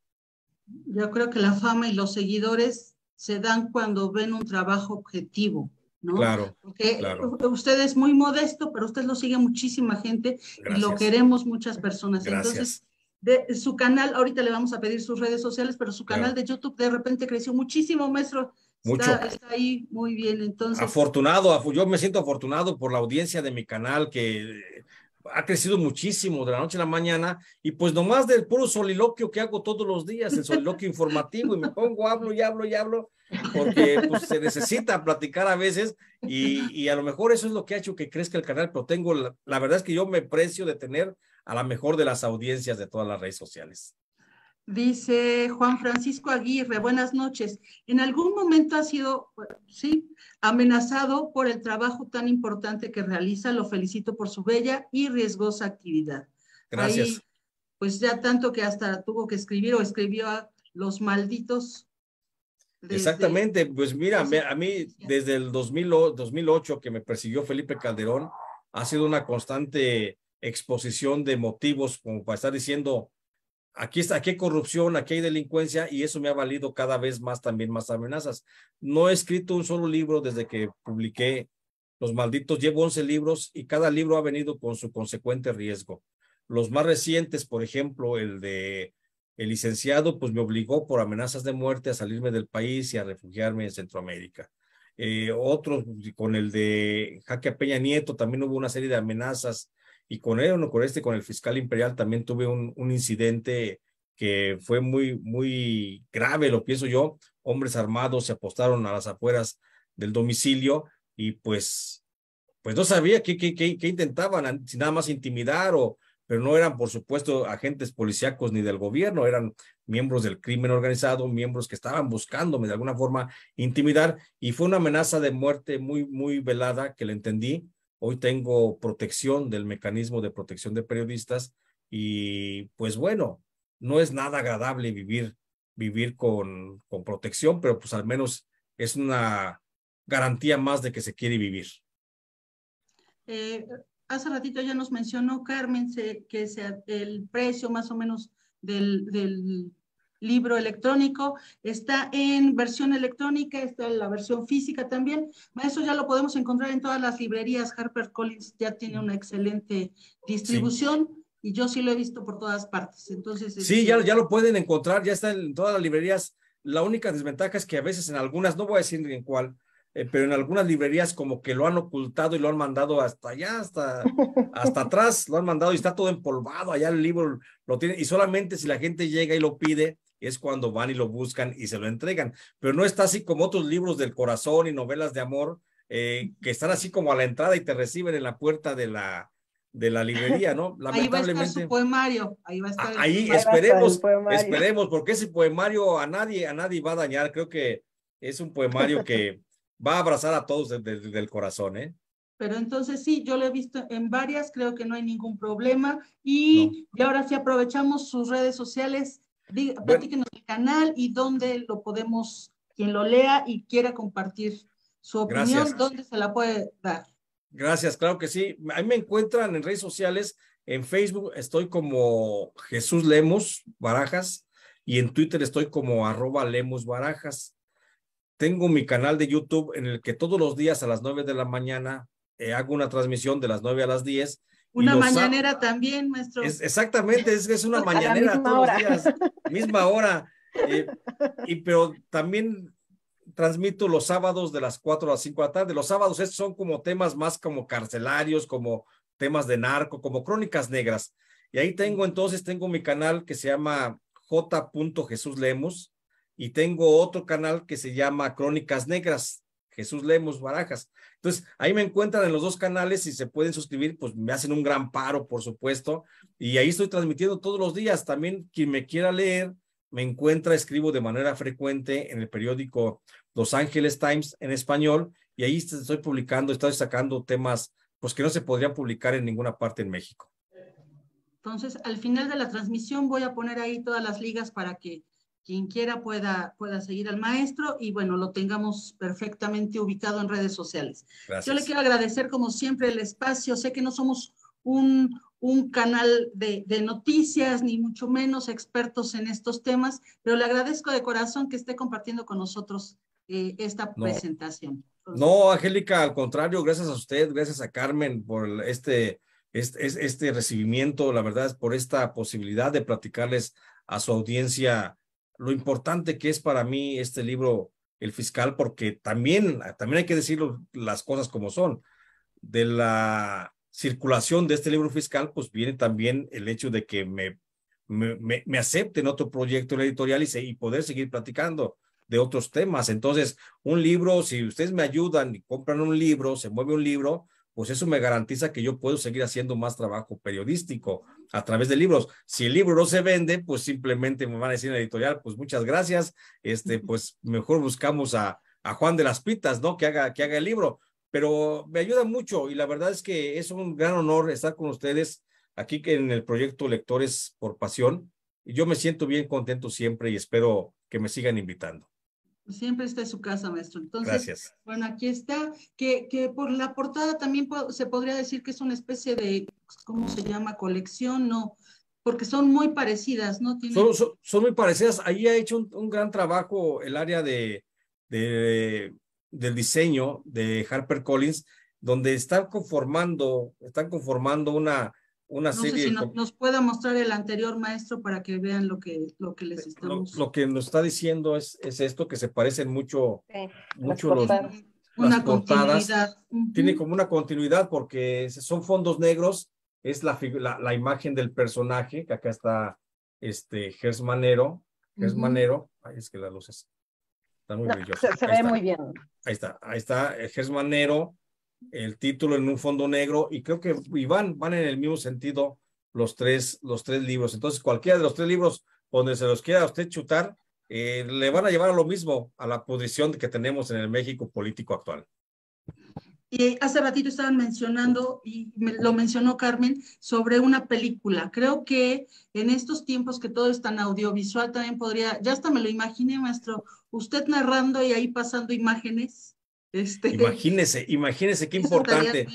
[SPEAKER 1] Yo creo que la fama y los seguidores se dan cuando ven un trabajo objetivo, ¿no?
[SPEAKER 2] Claro. Porque
[SPEAKER 1] usted es muy modesto, pero usted lo sigue muchísima gente y lo queremos muchas personas. Entonces, de su canal, ahorita le vamos a pedir sus redes sociales, pero su canal de YouTube de repente creció muchísimo, maestro.
[SPEAKER 2] Está, está,
[SPEAKER 1] ahí muy bien, entonces.
[SPEAKER 2] Afortunado, yo me siento afortunado por la audiencia de mi canal que ha crecido muchísimo de la noche a la mañana y pues nomás del puro soliloquio que hago todos los días, el soliloquio informativo y me pongo, hablo y hablo y hablo, porque pues, se necesita platicar a veces y, a lo mejor eso es lo que ha hecho que crezca el canal, pero tengo, la, la verdad es que yo me precio de tener a la mejor de las audiencias de todas las redes sociales.
[SPEAKER 1] Dice Juan Francisco Aguirre, buenas noches. ¿En algún momento ha sido, pues, sí, amenazado por el trabajo tan importante que realiza? Lo felicito por su bella y riesgosa actividad. Gracias. pues ya tanto que hasta tuvo que escribir o escribió a los malditos.
[SPEAKER 2] Exactamente, pues mira, a mí desde el 2008 que me persiguió Felipe Calderón, ha sido una constante exposición de motivos como para estar diciendo aquí, está, aquí hay corrupción, aquí hay delincuencia y eso me ha valido cada vez más también más amenazas. No he escrito un solo libro desde que publiqué Los Malditos. Llevo 11 libros y cada libro ha venido con su consecuente riesgo. Los más recientes, por ejemplo, el de el licenciado, pues me obligó por amenazas de muerte a salirme del país y a refugiarme en Centroamérica. Eh, otros, pues, con el de Jaque Peña Nieto, también hubo una serie de amenazas y con él, no con este, con el fiscal imperial, también tuve un, incidente que fue muy, muy grave, lo pienso yo. Hombres armados se apostaron a las afueras del domicilio y pues, pues no sabía qué, qué, intentaban, nada más intimidar o, pero no eran, por supuesto, agentes policíacos ni del gobierno, eran miembros del crimen organizado, miembros que estaban buscándome de alguna forma intimidar, y fue una amenaza de muerte muy, muy velada que le entendí, Hoy tengo protección del mecanismo de protección de periodistas y pues bueno, no es nada agradable vivir, vivir con, con protección, pero pues al menos es una garantía más de que se quiere vivir.
[SPEAKER 1] Eh, hace ratito ya nos mencionó Carmen que el precio más o menos del libro electrónico, está en versión electrónica, está en la versión física también. Eso ya lo podemos encontrar en todas las librerías. HarperCollins ya tiene una excelente distribución. Y yo sí lo he visto por todas partes. Entonces, este, sí, ya, ya
[SPEAKER 2] lo pueden encontrar, ya está en todas las librerías. La única desventaja es que a veces en algunas, no voy a decir en cuál, eh, pero en algunas librerías como que lo han ocultado y lo han mandado hasta allá, hasta, hasta atrás, lo han mandado y está todo empolvado, allá el libro lo tiene, y solamente si la gente llega y lo pide, es cuando van y lo buscan y se lo entregan. Pero no está así como otros libros del corazón y novelas de amor eh, que están así como a la entrada y te reciben en la puerta de la, de la librería, ¿no? Lamentablemente. Ahí va a estar su
[SPEAKER 1] poemario. Ahí va a estar. Ahí esperemos, esperemos,
[SPEAKER 2] porque ese poemario a nadie, a nadie va a dañar. Creo que es un poemario que va a abrazar a todos desde, el corazón, ¿eh?
[SPEAKER 1] Pero entonces sí, yo lo he visto en varias, creo que no hay ningún problema. Y, y ahora sí aprovechamos sus redes sociales platíquenos el canal y dónde lo podemos, quien lo lea y quiera compartir su opinión, dónde se la puede dar.
[SPEAKER 2] Gracias, claro que sí. Ahí me encuentran en redes sociales, en Facebook estoy como Jesús Lemos Barajas y en Twitter estoy como arroba Lemos Barajas. Tengo mi canal de YouTube en el que todos los días a las nueve de la mañana eh, hago una transmisión de las nueve a las 10 una mañanera
[SPEAKER 1] también, maestro. Es,
[SPEAKER 2] exactamente, es es una mañanera todos los días, misma hora. Eh, y pero también transmito los sábados de las 4 a las 5 de la tarde. Los sábados estos son como temas más como carcelarios, como temas de narco, como crónicas negras. Y ahí tengo entonces, tengo mi canal que se llama J. Jesús Lemos y tengo otro canal que se llama Crónicas Negras, Jesús Lemos Barajas. Entonces, ahí me encuentran en los dos canales, si se pueden suscribir, pues me hacen un gran paro, por supuesto. Y ahí estoy transmitiendo todos los días. También quien me quiera leer, me encuentra, escribo de manera frecuente en el periódico Los Ángeles Times en español. Y ahí estoy publicando, estoy sacando temas pues que no se podrían publicar en ninguna parte en México.
[SPEAKER 1] Entonces, al final de la transmisión voy a poner ahí todas las ligas para que quien quiera pueda, pueda seguir al maestro y bueno, lo tengamos perfectamente ubicado en redes sociales. Yo le quiero agradecer como siempre el espacio. Sé que no somos un, un canal de, noticias, ni mucho menos expertos en estos temas, pero le agradezco de corazón que esté compartiendo con nosotros eh, esta presentación.
[SPEAKER 2] No, Angélica, al contrario, gracias a usted, gracias a Carmen por este, este, este, este recibimiento, la verdad es por esta posibilidad de platicarles a su audiencia lo importante que es para mí este libro, El Fiscal, porque también, también hay que decir las cosas como son. De la circulación de este libro fiscal, pues viene también el hecho de que me, me, acepten otro proyecto editorial y, y poder seguir platicando de otros temas. Entonces, un libro, si ustedes me ayudan y compran un libro, se mueve un libro, pues eso me garantiza que yo puedo seguir haciendo más trabajo periodístico a través de libros. Si el libro no se vende, pues simplemente me van a decir en la editorial, pues muchas gracias, este, pues mejor buscamos a, Juan de las Pitas, ¿no? Que haga, que haga el libro. Pero me ayuda mucho y la verdad es que es un gran honor estar con ustedes aquí en el proyecto Lectores por Pasión. Y yo me siento bien contento siempre y espero que me sigan invitando.
[SPEAKER 1] Siempre está en su casa, maestro. Entonces, Gracias. bueno, aquí está, que, que por la portada también se podría decir que es una especie de, ¿cómo se llama? Colección, ¿no? Porque son muy parecidas, ¿no?
[SPEAKER 2] Son, son, muy parecidas. Ahí ha hecho un, gran trabajo el área de, del diseño de Collins donde están conformando, están conformando una, no Sé si nos,
[SPEAKER 1] pueda mostrar el anterior maestro para que vean lo que, lo que les estamos.
[SPEAKER 2] Lo, lo que nos está diciendo es, es, esto que se parecen mucho,
[SPEAKER 1] mucho los, una continuidad.
[SPEAKER 2] Tiene como una continuidad porque son fondos negros, es la, la, imagen del personaje, que acá está este Gersmanero, Gersmanero, ay, es que las luces están muy no, Se, se ve muy bien. Ahí está, ahí está eh, Gersmanero el título en un fondo negro y creo que van, en el mismo sentido los tres, los tres libros. Entonces, cualquiera de los tres libros donde se los quiera usted chutar, eh, le van a llevar a lo mismo, a la posición que tenemos en el México político actual.
[SPEAKER 1] Y hace ratito estaban mencionando, y lo mencionó Carmen, sobre una película. Creo que en estos tiempos que todo es tan audiovisual, también podría, ya hasta me lo imaginé, maestro, usted narrando y ahí pasando imágenes
[SPEAKER 2] este, imagínese, imagínese qué importante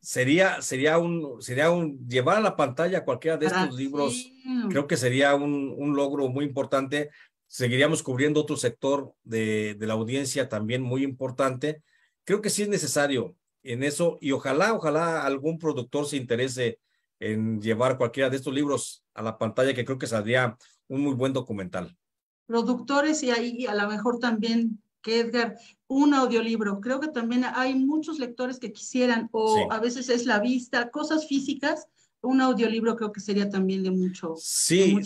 [SPEAKER 2] sería, sería un, sería un llevar a la pantalla cualquiera de estos libros. Creo que sería un, logro muy importante. Seguiríamos cubriendo otro sector de, de la audiencia también muy importante. Creo que sí es necesario en eso y ojalá, ojalá algún productor se interese en llevar cualquiera de estos libros a la pantalla, que creo que saldría un muy buen documental.
[SPEAKER 1] Productores y ahí a lo mejor también que Edgar, un audiolibro. Creo que también hay muchos lectores que quisieran, o a veces es la vista, cosas físicas. Un audiolibro creo que sería también de mucho.
[SPEAKER 2] Sí,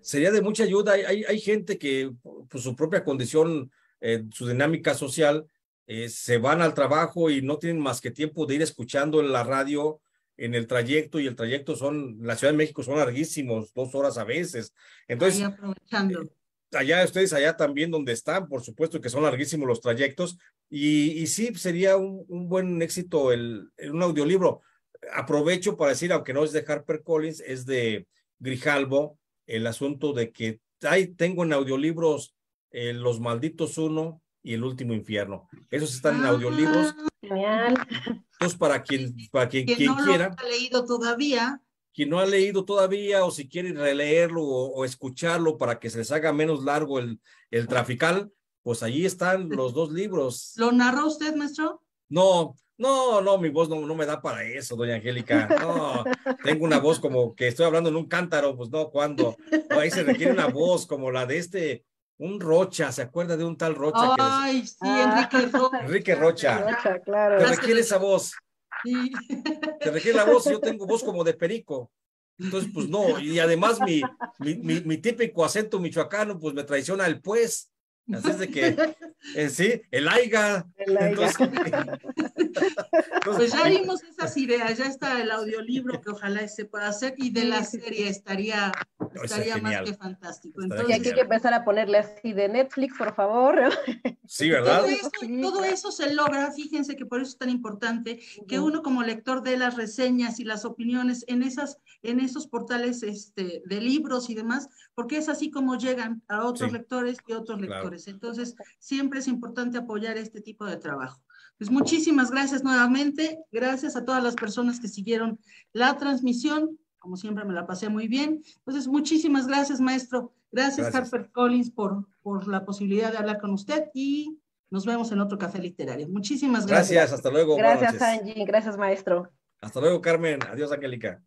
[SPEAKER 2] sería de mucha ayuda. Hay, hay, gente que por pues, su propia condición, eh, su dinámica social, eh, se van al trabajo y no tienen más que tiempo de ir escuchando en la radio en el trayecto y el trayecto son, la Ciudad de México son larguísimos, dos horas a veces. Entonces,
[SPEAKER 1] aprovechando. Eh,
[SPEAKER 2] allá ustedes, allá también donde están, por supuesto que son larguísimos los trayectos, y, sí, sería un, buen éxito el, un audiolibro. Aprovecho para decir, aunque no es de Harper Collins, es de Grijalbo, el asunto de que ahí tengo en audiolibros eh, Los Malditos Uno y El Último Infierno. Esos están en ah, audiolibros. para quien, para quien, quiera.
[SPEAKER 1] leído todavía
[SPEAKER 2] quien no ha leído todavía o si quiere releerlo o, escucharlo para que se les haga menos largo el, el trafical, pues allí están los dos libros.
[SPEAKER 1] ¿Lo narró usted, maestro?
[SPEAKER 2] No, no, no, mi voz no, no me da para eso, doña Angélica. No, tengo una voz como que estoy hablando en un cántaro, pues no, cuando. ahí se requiere una voz como la de este, un Rocha, ¿se acuerda de un tal Rocha? Ay,
[SPEAKER 1] sí, Enrique Rocha.
[SPEAKER 2] Enrique Rocha.
[SPEAKER 1] claro. Te requiere
[SPEAKER 2] esa voz. Te dejé la voz, yo tengo voz como de perico. Entonces, pues no, y además mi, mi, típico acento michoacano, pues me traiciona el pues. Así es de que eh, sí, el AIGA. Entonces,
[SPEAKER 1] pues ya vimos esas ideas, ya está el audiolibro que ojalá se pueda hacer y de la serie
[SPEAKER 3] estaría,
[SPEAKER 1] estaría más que fantástico. y aquí hay que
[SPEAKER 3] empezar a ponerle así de Netflix, por favor.
[SPEAKER 2] Sí, ¿verdad?
[SPEAKER 1] Todo eso, se logra, fíjense que por eso es tan importante que uno como lector de las reseñas y las opiniones en, esas, en esos portales este, de libros y demás, porque es así como llegan a otros lectores y otros lectores. Entonces, siempre es importante apoyar este tipo de trabajo. Pues muchísimas gracias nuevamente, gracias a todas las personas que siguieron la transmisión, como siempre me la pasé muy bien. Entonces, muchísimas gracias, maestro. Gracias, Harper Collins, por, por la posibilidad de hablar con usted y nos vemos en otro café literario. Muchísimas gracias. Gracias, hasta luego. Gracias, Angie. Gracias, maestro.
[SPEAKER 2] Hasta luego, Carmen. Adiós, Angélica.